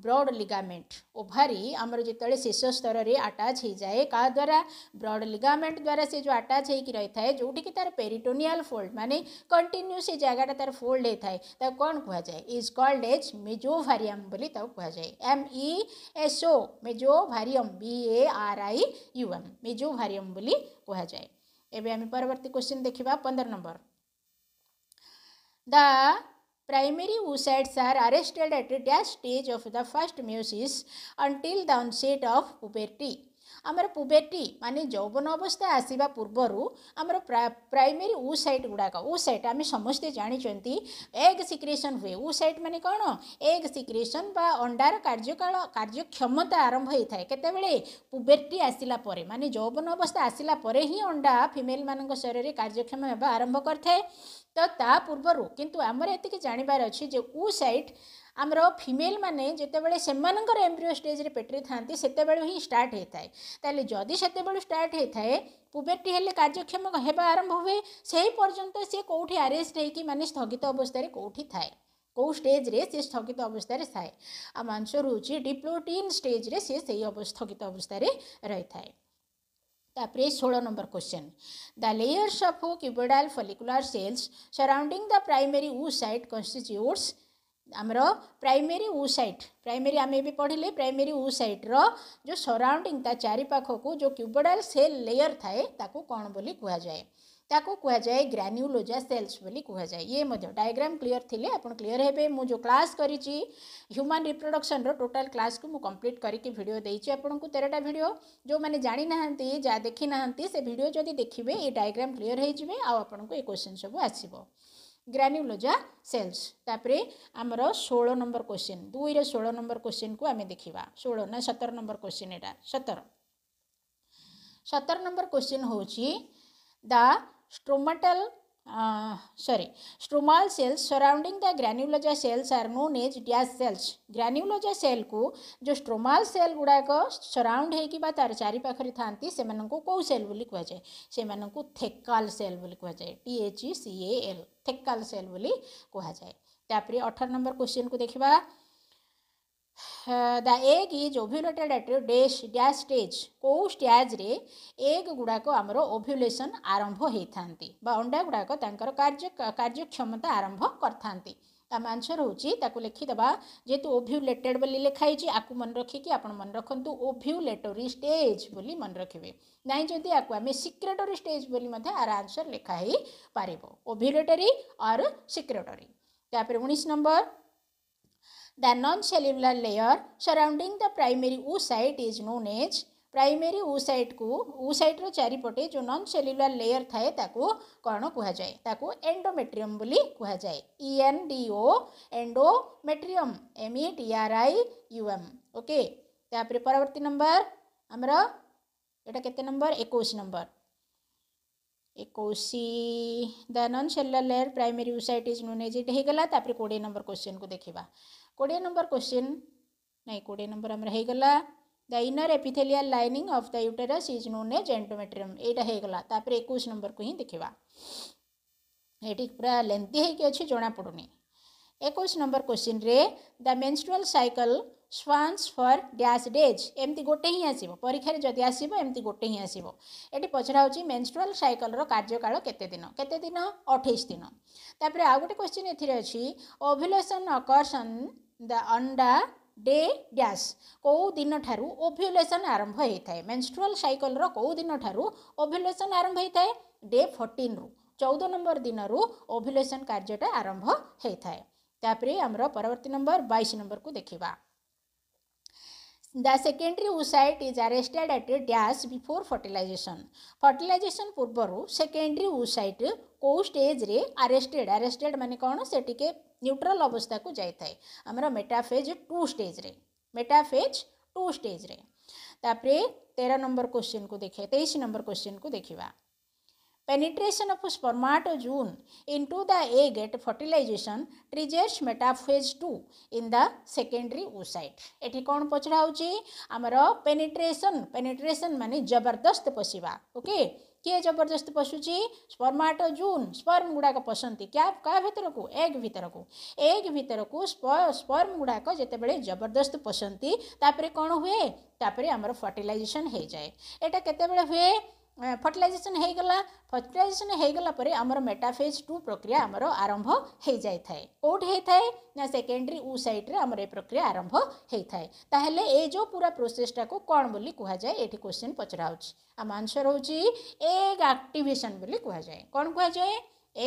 broad ligament. Ovary आमर जितने शीर्ष स्तर में आटाच हो जाए क्या द्वारा ब्रड लिगामेंट द्वारा से जो आटाच होकि रही है जोटी कि तार पेरीटोनियाल फोल्ड माने कंटिन्यू जगह तार फोल्ड होता है तो कौन कहुए इज कल्ड एज मेजोभारियम बोली कहुए M E S O mesovarium V A R I U M mesovarium बोली कहुए एवं आम परवर्ती क्वेश्चन देखा पंद्रह number The primary oocytes are arrested at the stage of the first meiosis until the onset of puberty. ଆମର ପୁବେଟି ମାନେ ଯୌବନ ଅବସ୍ଥା ଆସିବା ପୂର୍ବରୁ ଆମର ପ୍ରାଇମେରୀ ଉ ସାଇଟ୍ ଗୁଡ଼ାକ ଉ ସାଇଟ୍ ଆମେ ସମସ୍ତେ ଜାଣିଛନ୍ତି ଏଗ୍ ସିକ୍ରେସନ୍ ହୁଏ ଉ ସାଇଟ୍ ମାନେ କ'ଣ ଏଗ୍ ସିକ୍ରେସନ୍ ବା ଅଣ୍ଡାର କାର୍ଯ୍ୟକାଳ କାର୍ଯ୍ୟକ୍ଷମତା ଆରମ୍ଭ ହୋଇଥାଏ କେତେବେଳେ ପୁବେଟି ଆସିଲା ପରେ ମାନେ ଯୌବନ ଅବସ୍ଥା ଆସିଲା ପରେ ହିଁ ଅଣ୍ଡା ଫିମେଲ୍ମାନଙ୍କ ଶରୀରରେ କାର୍ଯ୍ୟକ୍ଷମ ହେବା ଆରମ୍ଭ କରିଥାଏ ତ ତା ପୂର୍ବରୁ କିନ୍ତୁ ଆମର ଏତିକି ଜାଣିବାର ଅଛି ଯେ ଉ ସାଇଟ୍ ଆମର ଫିମେଲ୍ ମାନେ ଯେତେବେଳେ ସେମାନଙ୍କର ଏମ୍ବ୍ରିଓ ଷ୍ଟେଜ୍ରେ ପେଟରେ ଥାନ୍ତି ସେତେବେଳେ ହିଁ ଷ୍ଟାର୍ଟ ହୋଇଥାଏ ତାହେଲେ ଯଦି ସେତେବେଳେ ଷ୍ଟାର୍ଟ ହୋଇଥାଏ ପୁବେର୍ଟି ହେଲେ କାର୍ଯ୍ୟକ୍ଷମ ହେବା ଆରମ୍ଭ ହୁଏ ସେହି ପର୍ଯ୍ୟନ୍ତ ସେ କେଉଁଠି ଆରେଷ୍ଟ ହୋଇକି ମାନେ ସ୍ଥଗିତ ଅବସ୍ଥାରେ କେଉଁଠି ଥାଏ କେଉଁ ଷ୍ଟେଜ୍ରେ ସେ ସ୍ଥଗିତ ଅବସ୍ଥାରେ ଥାଏ ଆଉ ମାଂସ ରହୁଛି ଡିପ୍ଲୋଟିନ୍ ଷ୍ଟେଜ୍ରେ ସେ ସେଇ ସ୍ଥଗିତ ଅବସ୍ଥାରେ ରହିଥାଏ तापर षोह number question the layers of cuboidal follicular cells surrounding the primary oocyte constitutes आमर प्राइमेरी ऊ सैट प्राइमेरी आम एवं पढ़ले प्राइमेरी ऊ सैट्र जो सराउंडिंग चारिपाख को जो क्यूबोडाइल सेल लेयर थाए ताकू कौन बोली कहुए ताको क्या ग्रान्युलोजा सेल्स कहुए ये डायग्राम क्लीयर थी आप क्लीयर हे जो क्लास करी ह्यूमन रिप्रडक्शन रोटाल क्लास को मुझे कम्प्लीट करके भिड देखू तेरहटा भिड जो मैंने जाणी जा देखी ना से भिड जदि देखिए ये डायग्राम क्लीयर हो क्वेश्चन सब आस ग्रान्युलोजा सेल्स तापर आमर षोल नंबर क्वेश्चन दुईर षोह नंबर क्वेश्चन को आम देखा षोल ना सतर नंबर क्वेश्चन यहाँ सतर सतर नंबर क्वेश्चन हूँ the stromal sorry stromal cells surrounding the granulosa cells are known as dash cells granulosa cell को जो स्ट्रोमाल सेल गुड़ाक सराउंड हो तार चारिपाखे था कौ सेल बोली कहुए से मेकाल सेल बोली कहुए T H C L thecal cell बोली कहुए अठर नंबर क्वेश्चन को देखा the egg is ovulated at dash dash stage କେଉଁ ଷ୍ଟେଜ୍ରେ ଏଗ୍ ଗୁଡ଼ାକ ଆମର ଓଭ୍ୟୁଲେସନ୍ ଆରମ୍ଭ ହେଇଥାନ୍ତି ବା ଅଣ୍ଡା ଗୁଡ଼ାକ ତାଙ୍କର କାର୍ଯ୍ୟ କାର୍ଯ୍ୟକ୍ଷମତା ଆରମ୍ଭ କରିଥାନ୍ତି ଆମ ଆନ୍ସର୍ ହେଉଛି ତାକୁ ଲେଖିଦେବା ଯେହେତୁ ଓଭ୍ୟୁଲେଟେଡ଼୍ ବୋଲି ଲେଖାହେଇଛି ଆକୁ ମନେ ରଖିକି ଆପଣ ମନେ ରଖନ୍ତୁ ଓଭ୍ୟୁଲେଟୋରୀ ଷ୍ଟେଜ୍ ବୋଲି ମନେ ରଖିବେ ନାହିଁ ଯଦି ଆକୁ ଆମେ ସିକ୍ରେଟୋରୀ ଷ୍ଟେଜ୍ ବୋଲି ମଧ୍ୟ ଆର ଆନ୍ସର୍ ଲେଖା ହେଇପାରିବ ଓଭ୍ୟୁଲେଟୋରୀ ଅର୍ ସିକ୍ରେଟୋରୀ ତାପରେ ଉଣେଇଶ number The non-cellular layer surrounding the primary oocyte is known as primary oocyte को ओसाइट रो चारि पटे जो नॉन सेल्युलर लेयर थाए ताको कोन कुहा जाए ताको एंडोमेट्रियम बोली कुहा जाए E N D O endometrium M E T R I U M okay तापर परवर्ती नंबर हमर एटा केते number 21 number 21 the non cellular layer primary oocyte is known as it हेगला गला तापर 20 नंबर क्वेश्चन को देखिबा কোড়িয়ে নম্বর কোশ্চিন ନାଇଁ କୋଡ଼ିଏ ନମ୍ବର ଆମର ହେଇଗଲା the inner epithelial lining of the uterus is known as endometrium ଏଇଟା ହେଇଗଲା ତାପରେ ଏକୋଇଶ ନମ୍ବରକୁ ହିଁ ଦେଖିବା ଏଠି ପୁରା ଲେନ୍ଥି ହେଇକି ଅଛି ଜଣାପଡ଼ୁନି ଏକୋଇଶ ନମ୍ବର କୋଶ୍ଚିନ୍ରେ the menstrual cycle spans for dash days ଏମିତି ଗୋଟେ ହିଁ ଆସିବ ପରୀକ୍ଷାରେ ଯଦି ଆସିବ ଏମିତି ଗୋଟେ ହିଁ ଆସିବ ଏଠି ପଚରା ହେଉଛି ମେନ୍ସୁରାଲ୍ ସାଇକଲ୍ର କାର୍ଯ୍ୟକାଳ କେତେ ଦିନ କେତେ ଦିନ ଅଠେଇଶ ଦିନ ତାପରେ ଆଉ ଗୋଟେ କୋଶ୍ଚିନ୍ ଏଥିରେ ଅଛି ଓଭ୍ୟୁଲେସନ୍ ଅକର୍ସନ୍ द ଅଣ୍ଡା ଡେ ଡ୍ୟାସ୍ କେଉଁ ଦିନଠାରୁ ଓଭ୍ୟୁଲେସନ୍ ଆରମ୍ଭ ହୋଇଥାଏ ମେନ୍ଷ୍ଟ୍ରୁଆଲ୍ ସାଇକଲ୍ର କେଉଁ ଦିନଠାରୁ ଓଭ୍ୟୁଲେସନ୍ ଆରମ୍ଭ ହୋଇଥାଏ ଡେ ଫର୍ଟିନ୍ରୁ ଚଉଦ ନମ୍ବର ଦିନରୁ ଓଭ୍ୟୁଲେସନ୍ କାର୍ଯ୍ୟଟା ଆରମ୍ଭ ହୋଇଥାଏ ତାପରେ ଆମର ପରବର୍ତ୍ତୀ ନମ୍ବର ବାଇଶ ନମ୍ବରକୁ ଦେଖିବା the secondary oocyte is arrested at a dash before fertilization fertilization ପୂର୍ବରୁ secondary oocyte କେଉଁ ଷ୍ଟେଜ୍ରେ ଆରେଷ୍ଟେଡ୍ ଆରେଷ୍ଟେଡ୍ ମାନେ କ'ଣ ସେ ଟିକେ ନ୍ୟୁଟ୍ରାଲ୍ ଅବସ୍ଥାକୁ ଯାଇଥାଏ ଆମର ମେଟାଫେଜ୍ ଟୁ ଷ୍ଟେଜ୍ରେ ମେଟାଫେଜ୍ ଟୁ ଷ୍ଟେଜ୍ରେ ତାପରେ ତେର ନମ୍ବର କୋଶ୍ଚିନ୍କୁ ଦେଖେ ତେଇଶ ନମ୍ବର କୋଶ୍ଚିନ୍କୁ ଦେଖିବା Penetration of spermatozoon into the egg at fertilization triggers metaphase 2 in the secondary oocyte. एठी कौन पचरा होची? पेनिट्रेसन penetration, penetration माने जबरदस्त पशिवा, ओके किए जबरदस्त पशुची स्पर्माटोजून स्पर्म गुड़ाक पशंती क्या क्या भितर को एग भितर को एग भितर को स्पर्म गुड़ाक जिते जबरदस्त पशंती तापर कौन हुए तापर आमर फर्टिलाइजेसन हो जाए यहाँ केत हुए ଫର୍ଟିଲାଇଜେସନ୍ ହେଇଗଲା ଫର୍ଟିଲାଇଜେସନ୍ ହେଇଗଲା ପରେ ଆମର ମେଟାଫେଜ୍ ଟୁ ପ୍ରକ୍ରିୟା ଆମର ଆରମ୍ଭ ହେଇଯାଇଥାଏ କେଉଁଠି ହେଇଥାଏ ନା ସେକେଣ୍ଡାରୀ ଉ ସାଇଟ୍ରେ ଆମର ଏ ପ୍ରକ୍ରିୟା ଆରମ୍ଭ ହେଇଥାଏ ତାହେଲେ ଏ ଯେଉଁ ପୁରା ପ୍ରୋସେସ୍ଟାକୁ କ'ଣ ବୋଲି କୁହାଯାଏ ଏଠି କ୍ୱେଶ୍ଚିନ୍ ପଚରା ହେଉଛି ଆମ ଆନ୍ସର୍ ହେଉଛି ଏଗ୍ ଆକ୍ଟିଭେସନ୍ ବୋଲି କୁହାଯାଏ କ'ଣ କୁହାଯାଏ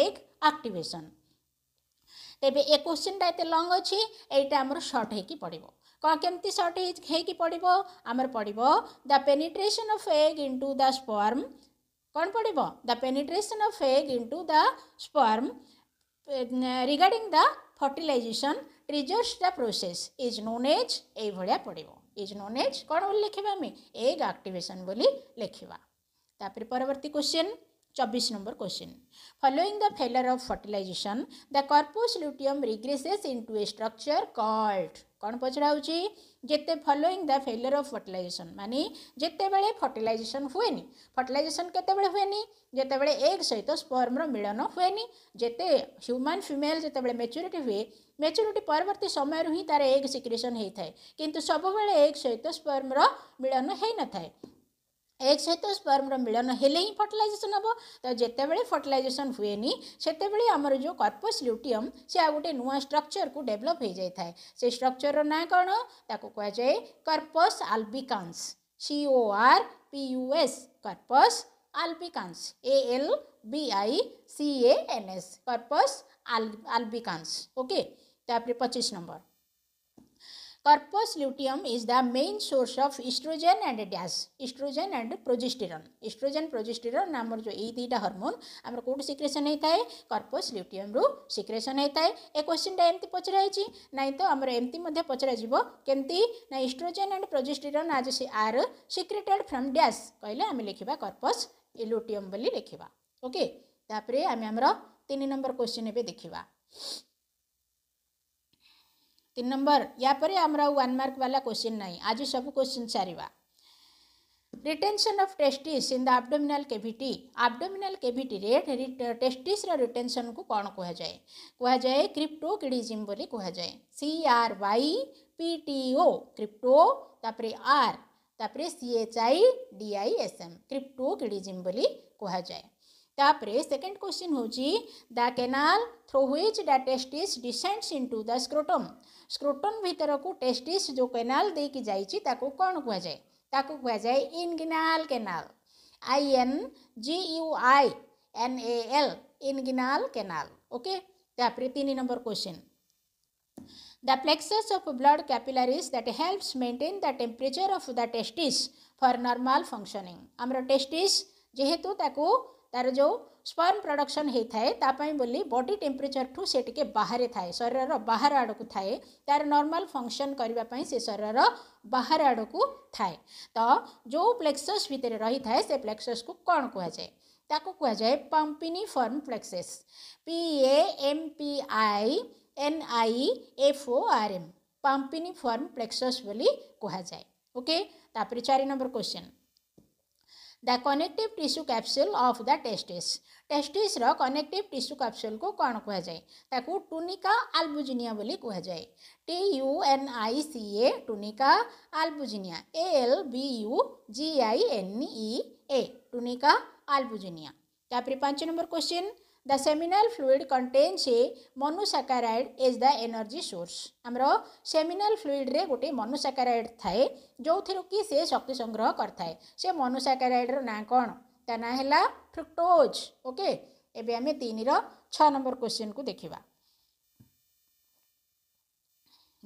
ଏଗ୍ ଆକ୍ଟିଭେସନ୍ ତେବେ ଏ କ୍ୱେଶ୍ଚିନ୍ଟା ଏତେ ଲଙ୍ଗ୍ ଅଛି ଏଇଟା ଆମର ସର୍ଟ ହେଇକି ପଡ଼ିବ କେମିତି ସର୍ଟ ହେଇକି ପଡ଼ିବ ଆମର ପଡ଼ିବ the penetration of egg into the sperm କ'ଣ ପଡ଼ିବ the penetration of egg into the sperm regarding the fertilisation triggers the process is known as ଏଇଭଳିଆ ପଡ଼ିବ ଇଜ୍ ନୋନ୍ ଏଜ୍ କ'ଣ ବୋଲି ଲେଖିବା ଆମେ ଏଗ୍ ଆକ୍ଟିଭେସନ୍ ବୋଲି ଲେଖିବା ତାପରେ ପରବର୍ତ୍ତୀ କ୍ୱେଶ୍ଚିନ୍ ଚବିଶ number question following the failure of fertilisation the corpus luteum regresses into a structure called कौन पचरा जिते following the failure of fertilisation मानी जिते बड़े फर्टिलइेसन हुए फर्टिलइेसन के हुए जिते बड़े एग सहित स्पर्म्र मिलन हुए जिते ह्यूमान फिमेल जिते मेच्यूरी हुए मेच्यूरी परवर्त समय तार एग सिक्रेसन होता है कि सब बड़े एग सहित तो स्पर्म्र मिलन हो न था एक सहित स्पर्म्र मिलन हेले ही फर्टिलइेसन हे तो जितेबाला फर्टिलइेसन हुए से आमर जो कर्पस ल्युटम से आ गोटे नुआ स्ट्रक्चर को डेभलप हो जाए से स्ट्रक्चर ना कौन ताको कहुए corpus albicans C O R P U S corpus albicans A L B I C N S corpus आल आलबिकांस ओके पचिश number Corpus luteum is the main source of estrogen and DAS. Estrogen and progesterone. Estrogen, progesterone ଆମର ଯେଉଁ ଏଇ ଦୁଇଟା ହରମୋନ୍ ଆମର କେଉଁଠୁ ସିକ୍ରେସନ୍ ହେଇଥାଏ କର୍ପସ୍ ଲ୍ୟୁଟିୟମ୍ରୁ ସିକ୍ରେସନ୍ ହେଇଥାଏ ଏ କ୍ୱେଶ୍ଚିନ୍ଟା ଏମିତି ପଚରା ହେଇଛି ନାଇଁ ତ ଆମର ଏମିତି ମଧ୍ୟ ପଚରାଯିବ କେମିତି ନା ଇଷ୍ଟ୍ରୋଜେନ୍ ଆଣ୍ଡ ପ୍ରୋଜେଷ୍ଟିରନ୍ ଆଜ୍ ସି ଆର୍ ସିକ୍ରେଟେଡ୍ ଫ୍ରମ୍ ଡ୍ୟାସ୍ କହିଲେ ଆମେ ଲେଖିବା କର୍ପସ୍ ଲ୍ୟୁଟିୟମ୍ ବୋଲି ଲେଖିବା ଓକେ ତାପରେ ଆମେ ଆମର ତିନି ନମ୍ବର କ୍ୱେଶ୍ଚିନ୍ ଏବେ ଦେଖିବା तीन नंबर यापर आम वन मार्क वाला क्वेश्चन ना आज सब क्वेश्चन सारे retention of testis in the abdominal cavity abdominal cavity testis retention को कौन कहुए कहुए क्रिप्टो किडिजिम कहुए C R Y P T O crypto तापर आर तापर C H I D I S M cryptorchidism कहुए तापर सेकेंड क्वेश्चन हूँ the canal through which the testis descends into the scrotum scrotum भितर को टेस्टिस जो केनाल दे कि जाको कौन कह जाए कहुए inguinal canal I N G U I N L inguinal canal okay तीन number question the plexus of blood capillaries that helps maintain the temperature of the testis for normal functioning आमर टेस्टिस जेहेतु ताकू तार जो स्पर्म प्रडक्शन होता बोली बॉडी टेम्परेचर ठू से बाहर थाए शरीर बाहर आड़क थाए तार नर्माल फंक्शन करने से शरीर बाहर आड़क थाए तो जो प्लेक्सस भितर रही था से प्लेक्सस को कौन कहुए कह जाए pampiniform plexus P A M P I N I F O R M pampiniform plexus कहुए ओके चार number question the connective tissue capsule of the testis टेस्टिस्र कनेक्टिव टीस्यू कैप्सूल को कौन कहुए ताकू टूनिका आलबुजिनिया कहुए T N I C A tunica albuginea L B U G I N E A tunica albuginea पांच number question the seminal fluid contains a मनुसाकाराइड is the energy source आमर सेमिनल फ्लूड्रे गोटे मनुसाकाराइड थाए जो कि से शक्ति संग्रह करଥାଏ से मनुसाकाराइडर ना कौन ता ना है फ्रुक्टोज ओके एबे आमे तीन र नंबर क्वेश्चन को देखा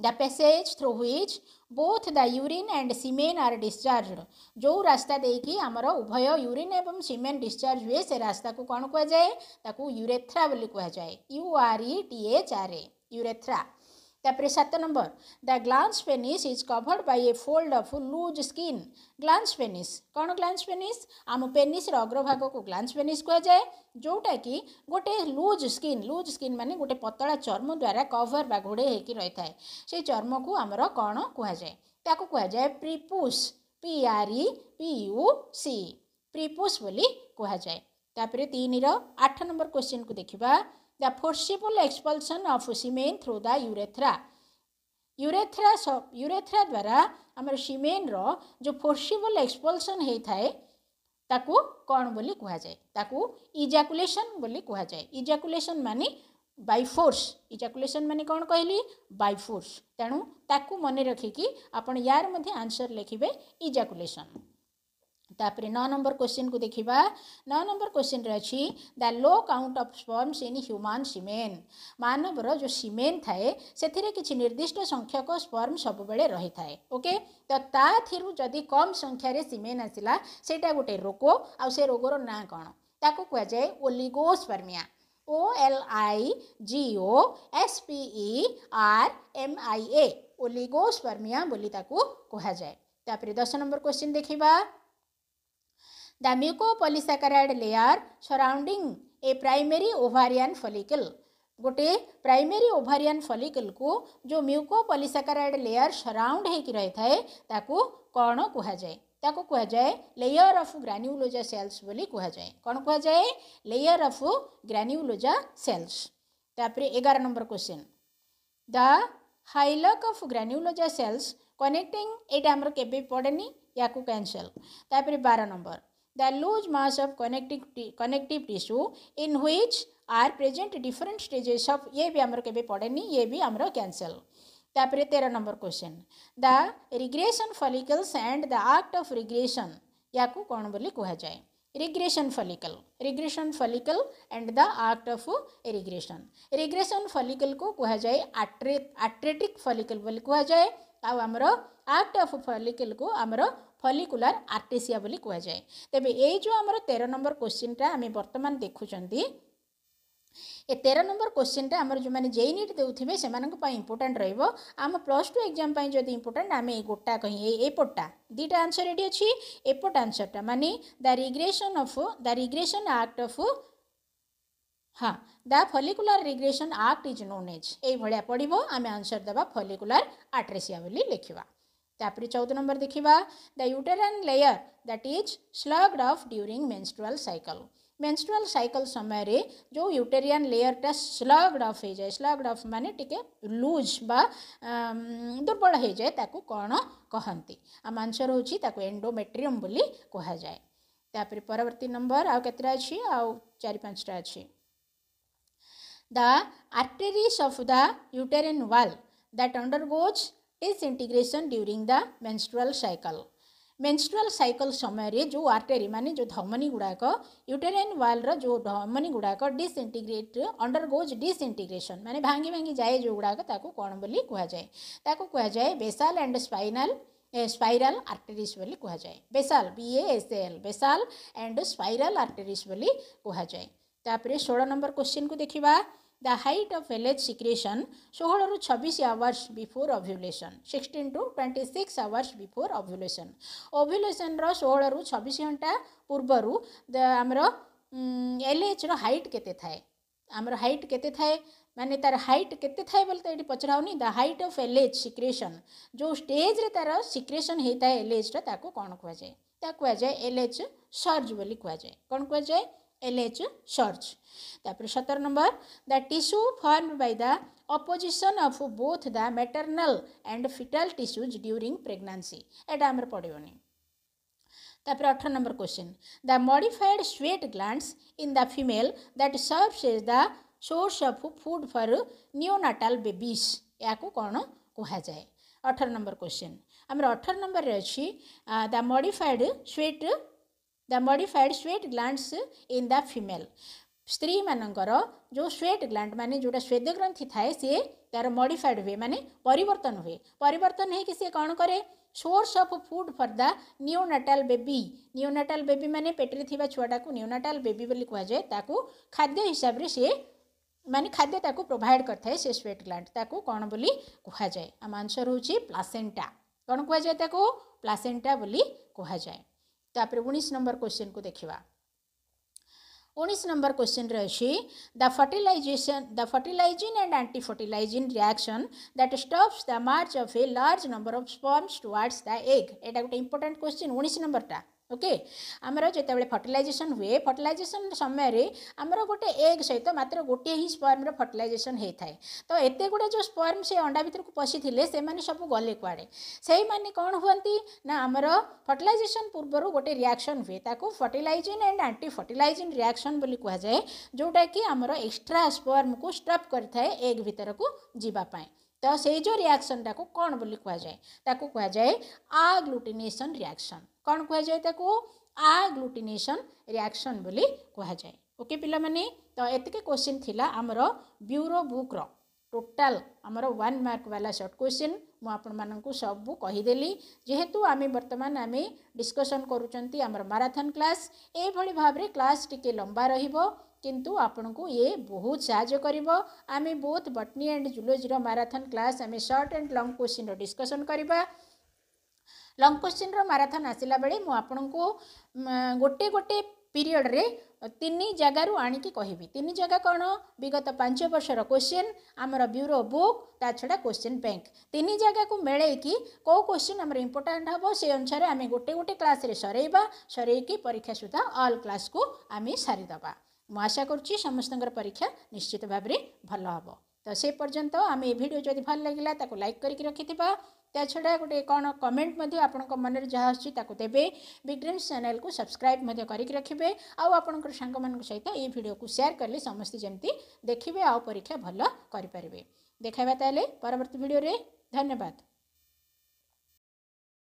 the passage through which both the urine and semen are discharged ଯେଉଁ ରାସ୍ତା ଦେଇକି ଆମର ଉଭୟ ୟୁରିନ୍ ଏବଂ ସିମେନ୍ ଡିସଚାର୍ଜ ହୁଏ ସେ ରାସ୍ତାକୁ କ'ଣ କୁହାଯାଏ ତାକୁ ୟୁରେଥ୍ରା ବୋଲି କୁହାଯାଏ you R E T H R A urethra तापर सत number the glans penis is covered by a fold of loose skin glans penis कौन ग्लांस पेनिस आम पेनिस अग्रभाग को ग्लांस पेनिस कहुए जोटा कि गोटे लूज स्किन लूज स्किन मानने गोटे पतला चर्म द्वारा कभर बा घोड़े रही है से चर्म को आमर कौन कहुए कहुए prepuce P R E P U C prepuce बोली जाए तापर तीन रठ नंबर क्वेश्चन को देखा the forcible expulsion of semen through the urethra. ୟୁରେଥ୍ରା ୟୁରେଥ୍ରା ଦ୍ୱାରା ଆମର ସିମେନ୍ର ଯେଉଁ ଫୋର୍ସିବଲ୍ ଏକ୍ସପଲ୍ସନ୍ ହେଇଥାଏ ତାକୁ କ'ଣ ବୋଲି କୁହାଯାଏ ତାକୁ ଇଜାକୁଲେସନ୍ ବୋଲି କୁହାଯାଏ ଇଜାକୁଲେସନ୍ ମାନେ ବାଇ ଫୋର୍ସ ଇଜାକୁଲେସନ୍ ମାନେ କ'ଣ କହିଲି ବାଇ ଫୋର୍ସ ତେଣୁ ତାକୁ ମନେ ରଖିକି ଆପଣ ୟାର ମଧ୍ୟ ଆନ୍ସର୍ ଲେଖିବେ ଇଜାକୁଲେସନ୍ तापर नौ नंबर क्वेश्चन को देखा नौ नंबर क्वेश्चन रे अच्छी the low count of sperms in human semen मानवर जो सीमेन थाए से किसी निर्दिष्ट संख्यक स्पर्म सब बड़े रही थाए ओके तो ताथिर जदि कम संख्यार सीमेन आसला से गोटे रोग आ रोग ना कौन ताको कह जाए oligospermia O L I G O S S P R M I oligospermia कह जाए दस नंबर क्वेश्चन देखा the mucopolysaccharide layer surrounding a primary ovarian follicle गोटे प्राइमरी ओभारियन फलिकल को जो म्यूकोपोलीसाकाराइड लेयर सराउंड होकि रही थाए कौन कहुए ताको कहुए लेयर अफ ग्रान्युलोजा सेल्स बोली कहुए कौन कहुए लेयर अफ ग्रान्युलोजा सेल्स तापर एगार number question the hillock of granulosa cells connecting ये आमर के पड़े या कैनसल तापर बार number the loose mass of connective, connective tissue in which are present different stages of ये भी आमर केबे पढ़ेनी ये भी आमर कैंसल तापर तेरह number question the regression follicles and the act of regression या कौन बोली कहुए regression follicle regression follicle and the act of regression regression follicle को कहुए आट्रे आट्रेटिक फलिकल बोली कहुए आउ आमर आक्ट ऑफ फलिकल को आमर ଫଲିକୁଲାର ଆର୍ଟେସିଆ ବୋଲି କୁହାଯାଏ ତେବେ ଏଇ ଯେଉଁ ଆମର ତେର ନମ୍ବର କୋଶ୍ଚିନ୍ଟା ଆମେ ବର୍ତ୍ତମାନ ଦେଖୁଛନ୍ତି ଏ ତେର ନମ୍ବର କୋଶ୍ଚିନ୍ଟା ଆମର ଯେଉଁମାନେ ଜେଇ ନିଟ୍ ଦେଉଥିବେ ସେମାନଙ୍କ ପାଇଁ ଇମ୍ପୋର୍ଟାଣ୍ଟ ରହିବ ଆମ ପ୍ଲସ୍ ଟୁ ଏକ୍ଜାମ୍ ପାଇଁ ଯଦି ଇମ୍ପୋର୍ଟାଣ୍ଟ ଆମେ ଏଇ ଗୋଟା କହି ଏଇ ଏପଟଟା ଦୁଇଟା ଆନ୍ସର୍ ଏଠି ଅଛି ଏପଟ ଆନ୍ସର୍ଟା ମାନେ the regression of the regression act of ହଁ the follicular regression act is known as ଏଇଭଳିଆ ପଡ଼ିବ ଆମେ ଆନ୍ସର୍ ଦେବା ଫଲିକୁଲାର ଆଟ୍ରେସିଆ ବୋଲି ଲେଖିବା ତାପରେ ଚଉଦ ନମ୍ବର ଦେଖିବା the uterine layer that is sloughed off during menstrual cycle menstrual cycle ସମୟରେ ଯେଉଁ ୟୁଟେରିଆନ୍ ଲେୟରଟା ସ୍ଲଗ୍ଡ ଅଫ୍ ହେଇଯାଏ ସ୍ଲଗ୍ଡ ଅଫ୍ ମାନେ ଟିକେ ଲୁଜ୍ ବା ଦୁର୍ବଳ ହେଇଯାଏ ତାକୁ କ'ଣ କହନ୍ତି ଆମ ଆନ୍ସର୍ ହେଉଛି ତାକୁ ଏଣ୍ଡୋମେଟ୍ରିୟମ୍ ବୋଲି କୁହାଯାଏ ତାପରେ ପରବର୍ତ୍ତୀ ନମ୍ବର ଆଉ କେତେଟା ଅଛି ଆଉ ଚାରି ପାଞ୍ଚଟା ଅଛି the arteries of the uterine wall that undergoes disintegration during the menstrual cycle menstrual cycle समय जो आर्टेरी मान जो धमनी गुड़ाक यूटेरन वाल्र जो धमनी गुड़ाक डिसइंटीग्रेट गोज डिसइंटीग्रेसन मैंने भांगी भांगी जाए जो गुड़ाक कौन बोली कहुए कहुए बेसाल एंड स्पाइनाल स्पाइराल आर्टेरीज बोली जाए basal B S L basal and spiral arteries बोली जाए तापर षोल नंबर क्वेश्चन को देखा The height of LH secretion 16 ରୁ 26 hours before ovulation 16 to 26 hours before ovulation ovulationର 16 ରୁ 26 ଘଣ୍ଟା ପୂର୍ବରୁ ଆମର ଏଲ୍ଏଚ୍ର ହାଇଟ୍ କେତେ ଥାଏ ଆମର ହାଇଟ୍ କେତେ ଥାଏ ମାନେ ତାର ହାଇଟ୍ କେତେ ଥାଏ ବୋଲି ତ ଏଠି ପଚରା ହେଉନି the height of LH secretion ଯେଉଁ ଷ୍ଟେଜ୍ରେ ତାର ସିକ୍ରେସନ୍ ହେଇଥାଏ ଏଲ୍ଏଚ୍ର ତାକୁ କ'ଣ କୁହାଯାଏ ତାକୁ କୁହାଯାଏ ଏଲ୍ଏଚ୍ ସର୍ଜ ବୋଲି କୁହାଯାଏ କ'ଣ କୁହାଯାଏ LH surge. তারপরে সতেরো number the tissue form by the apposition of both the maternal and foetal tissues during pregnancy এটা আমার পড়বনি তারপরে অঠর number question the modified sweat glands in the female that serves is the source of food for neonatal babies ইয়াকু କ'ଣ କୁହାଯାଏ ଅଠର ନମ୍ବର କୋଶ୍ଚିନ୍ ଆମର ଅଠର ନମ୍ବରରେ ଅଛି the modified sweet the modified sweat glands in the female ସ୍ତ୍ରୀମାନଙ୍କର ଯେଉଁ ସ୍ୱେଟ୍ ଗ୍ଲାଣ୍ଡ ମାନେ ଯେଉଁଟା ସ୍ୱେଦଗ୍ରନ୍ଥି ଥାଏ ସିଏ ତା'ର ମଡ଼ିଫାଏଡ଼୍ ହୁଏ ମାନେ ପରିବର୍ତ୍ତନ ହୁଏ ପରିବର୍ତ୍ତନ ହେଇକି ସିଏ କ'ଣ କରେ source of food for the neonatal baby neonatal baby ମାନେ ପେଟରେ ଥିବା ଛୁଆଟାକୁ ନିଓନାଟାଲ୍ ବେବି ବୋଲି କୁହାଯାଏ ତାକୁ ଖାଦ୍ୟ ହିସାବରେ ସିଏ ମାନେ ଖାଦ୍ୟ ତାକୁ ପ୍ରୋଭାଇଡ଼୍ କରିଥାଏ ସେ ସ୍ୱେଟ୍ ଗ୍ଲାଣ୍ଡ ତାକୁ କ'ଣ ବୋଲି କୁହାଯାଏ ଆମ ଆନ୍ସର୍ ହେଉଛି ପ୍ଲାସେଣ୍ଟା କ'ଣ କୁହାଯାଏ ତାକୁ ପ୍ଲାସେଣ୍ଟା ବୋଲି କୁହାଯାଏ ତାପରେ ଉଣେଇଶ ନମ୍ବର କ୍ୱେଶ୍ଚିନ୍କୁ ଦେଖିବା ଉଣେଇଶ ନମ୍ବର କ୍ୱେଶ୍ଚିନ୍ରେ ଅଛି the fertilization the fertilizin and anti fertilizin reaction that stops the march of a large number of sperms towards the egg ଏଇଟା ଗୋଟେ ଇମ୍ପୋର୍ଟାଣ୍ଟ କ୍ୱେଶ୍ଚିନ୍ ଉଣେଇଶ ନମ୍ବରଟା ଓକେ ଆମର ଯେତେବେଳେ ଫର୍ଟିଲାଇଜେସନ୍ ହୁଏ ଫର୍ଟିଲାଇଜେସନ୍ ସମୟରେ ଆମର ଗୋଟେ ଏଗ୍ ସହିତ ମାତ୍ର ଗୋଟିଏ ହିଁ ସ୍ପର୍ମର ଫର୍ଟିଲାଇଜେସନ୍ ହେଇଥାଏ ତ ଏତେ ଗୁଡ଼େ ଯେଉଁ ସ୍ପର୍ମ ସେ ଅଣ୍ଡା ଭିତରକୁ ପଶିଥିଲେ ସେମାନେ ସବୁ ଗଲେ କୁଆଡ଼େ ସେଇମାନେ କ'ଣ ହୁଅନ୍ତି ନା ଆମର ଫର୍ଟିଲାଇଜେସନ୍ ପୂର୍ବରୁ ଗୋଟେ ରିଆକ୍ସନ୍ ହୁଏ ତାକୁ fertilizin and anti fertilizin reaction ବୋଲି କୁହାଯାଏ ଯେଉଁଟାକି ଆମର ଏକ୍ସଟ୍ରା ସ୍ପର୍ମକୁ ଷ୍ଟପ୍ କରିଥାଏ ଏଗ୍ ଭିତରକୁ ଯିବା ପାଇଁ तो से जो रिएक्शन टाक कौन बोली कहुए कहुए आ ग्लुटिनेसन रिएक्शन कौन कह कहुए आ ग्लुटिनेसन रिएक्शन बोली कहुए ओके पाने तो ये क्वेश्चन थी आमर ब्यूरो बुक्र टोटाल आमर वन मार्क वाला सर्ट क्वेश्चन मुझे सब कहीदेली जेहेतु आम बर्तमान आम डिस्कसन करुँच माराथन क्लास ये भाव क्लास टी लंबा रहा किंतु आपन को ये बहुत सामें both botany and zoology marathon class आम short and long question discussion करवा लंग क्वेश्चन राराथन आसला बेले मुझे गोटे गोटे पीरियड रे तीन जगार आहबी तीन जगह कौन विगत पांच वर्षर क्वेश्चन आमर ब्यूरो बुक ता छा क्वेश्चन बैंक तीन जगह को मेले कि कौ क्वेश्चन आम इम्पोर्टाट हे से अनुसार आम गोटे गोटे क्लास सरईवा सरईकी परीक्षा सुधा अल क्लास को आम सारीदा मुशा कर समस्त परीक्षा निश्चित भाव भल हम तो से पर्यंत आम ये भिड जब भल लगला लाइक करके रखि ता छा गोटे कौन कमेंट आप मन जहाँ अच्छी देवे बिग्रेन चैनल को सब्सक्राइब कर रखे आपंकर सहित ये भिडियो को सेयार करें समस्ते जमी देखिए आरीक्षा भल करें देखा तेल परवर्त भिडे धन्यवाद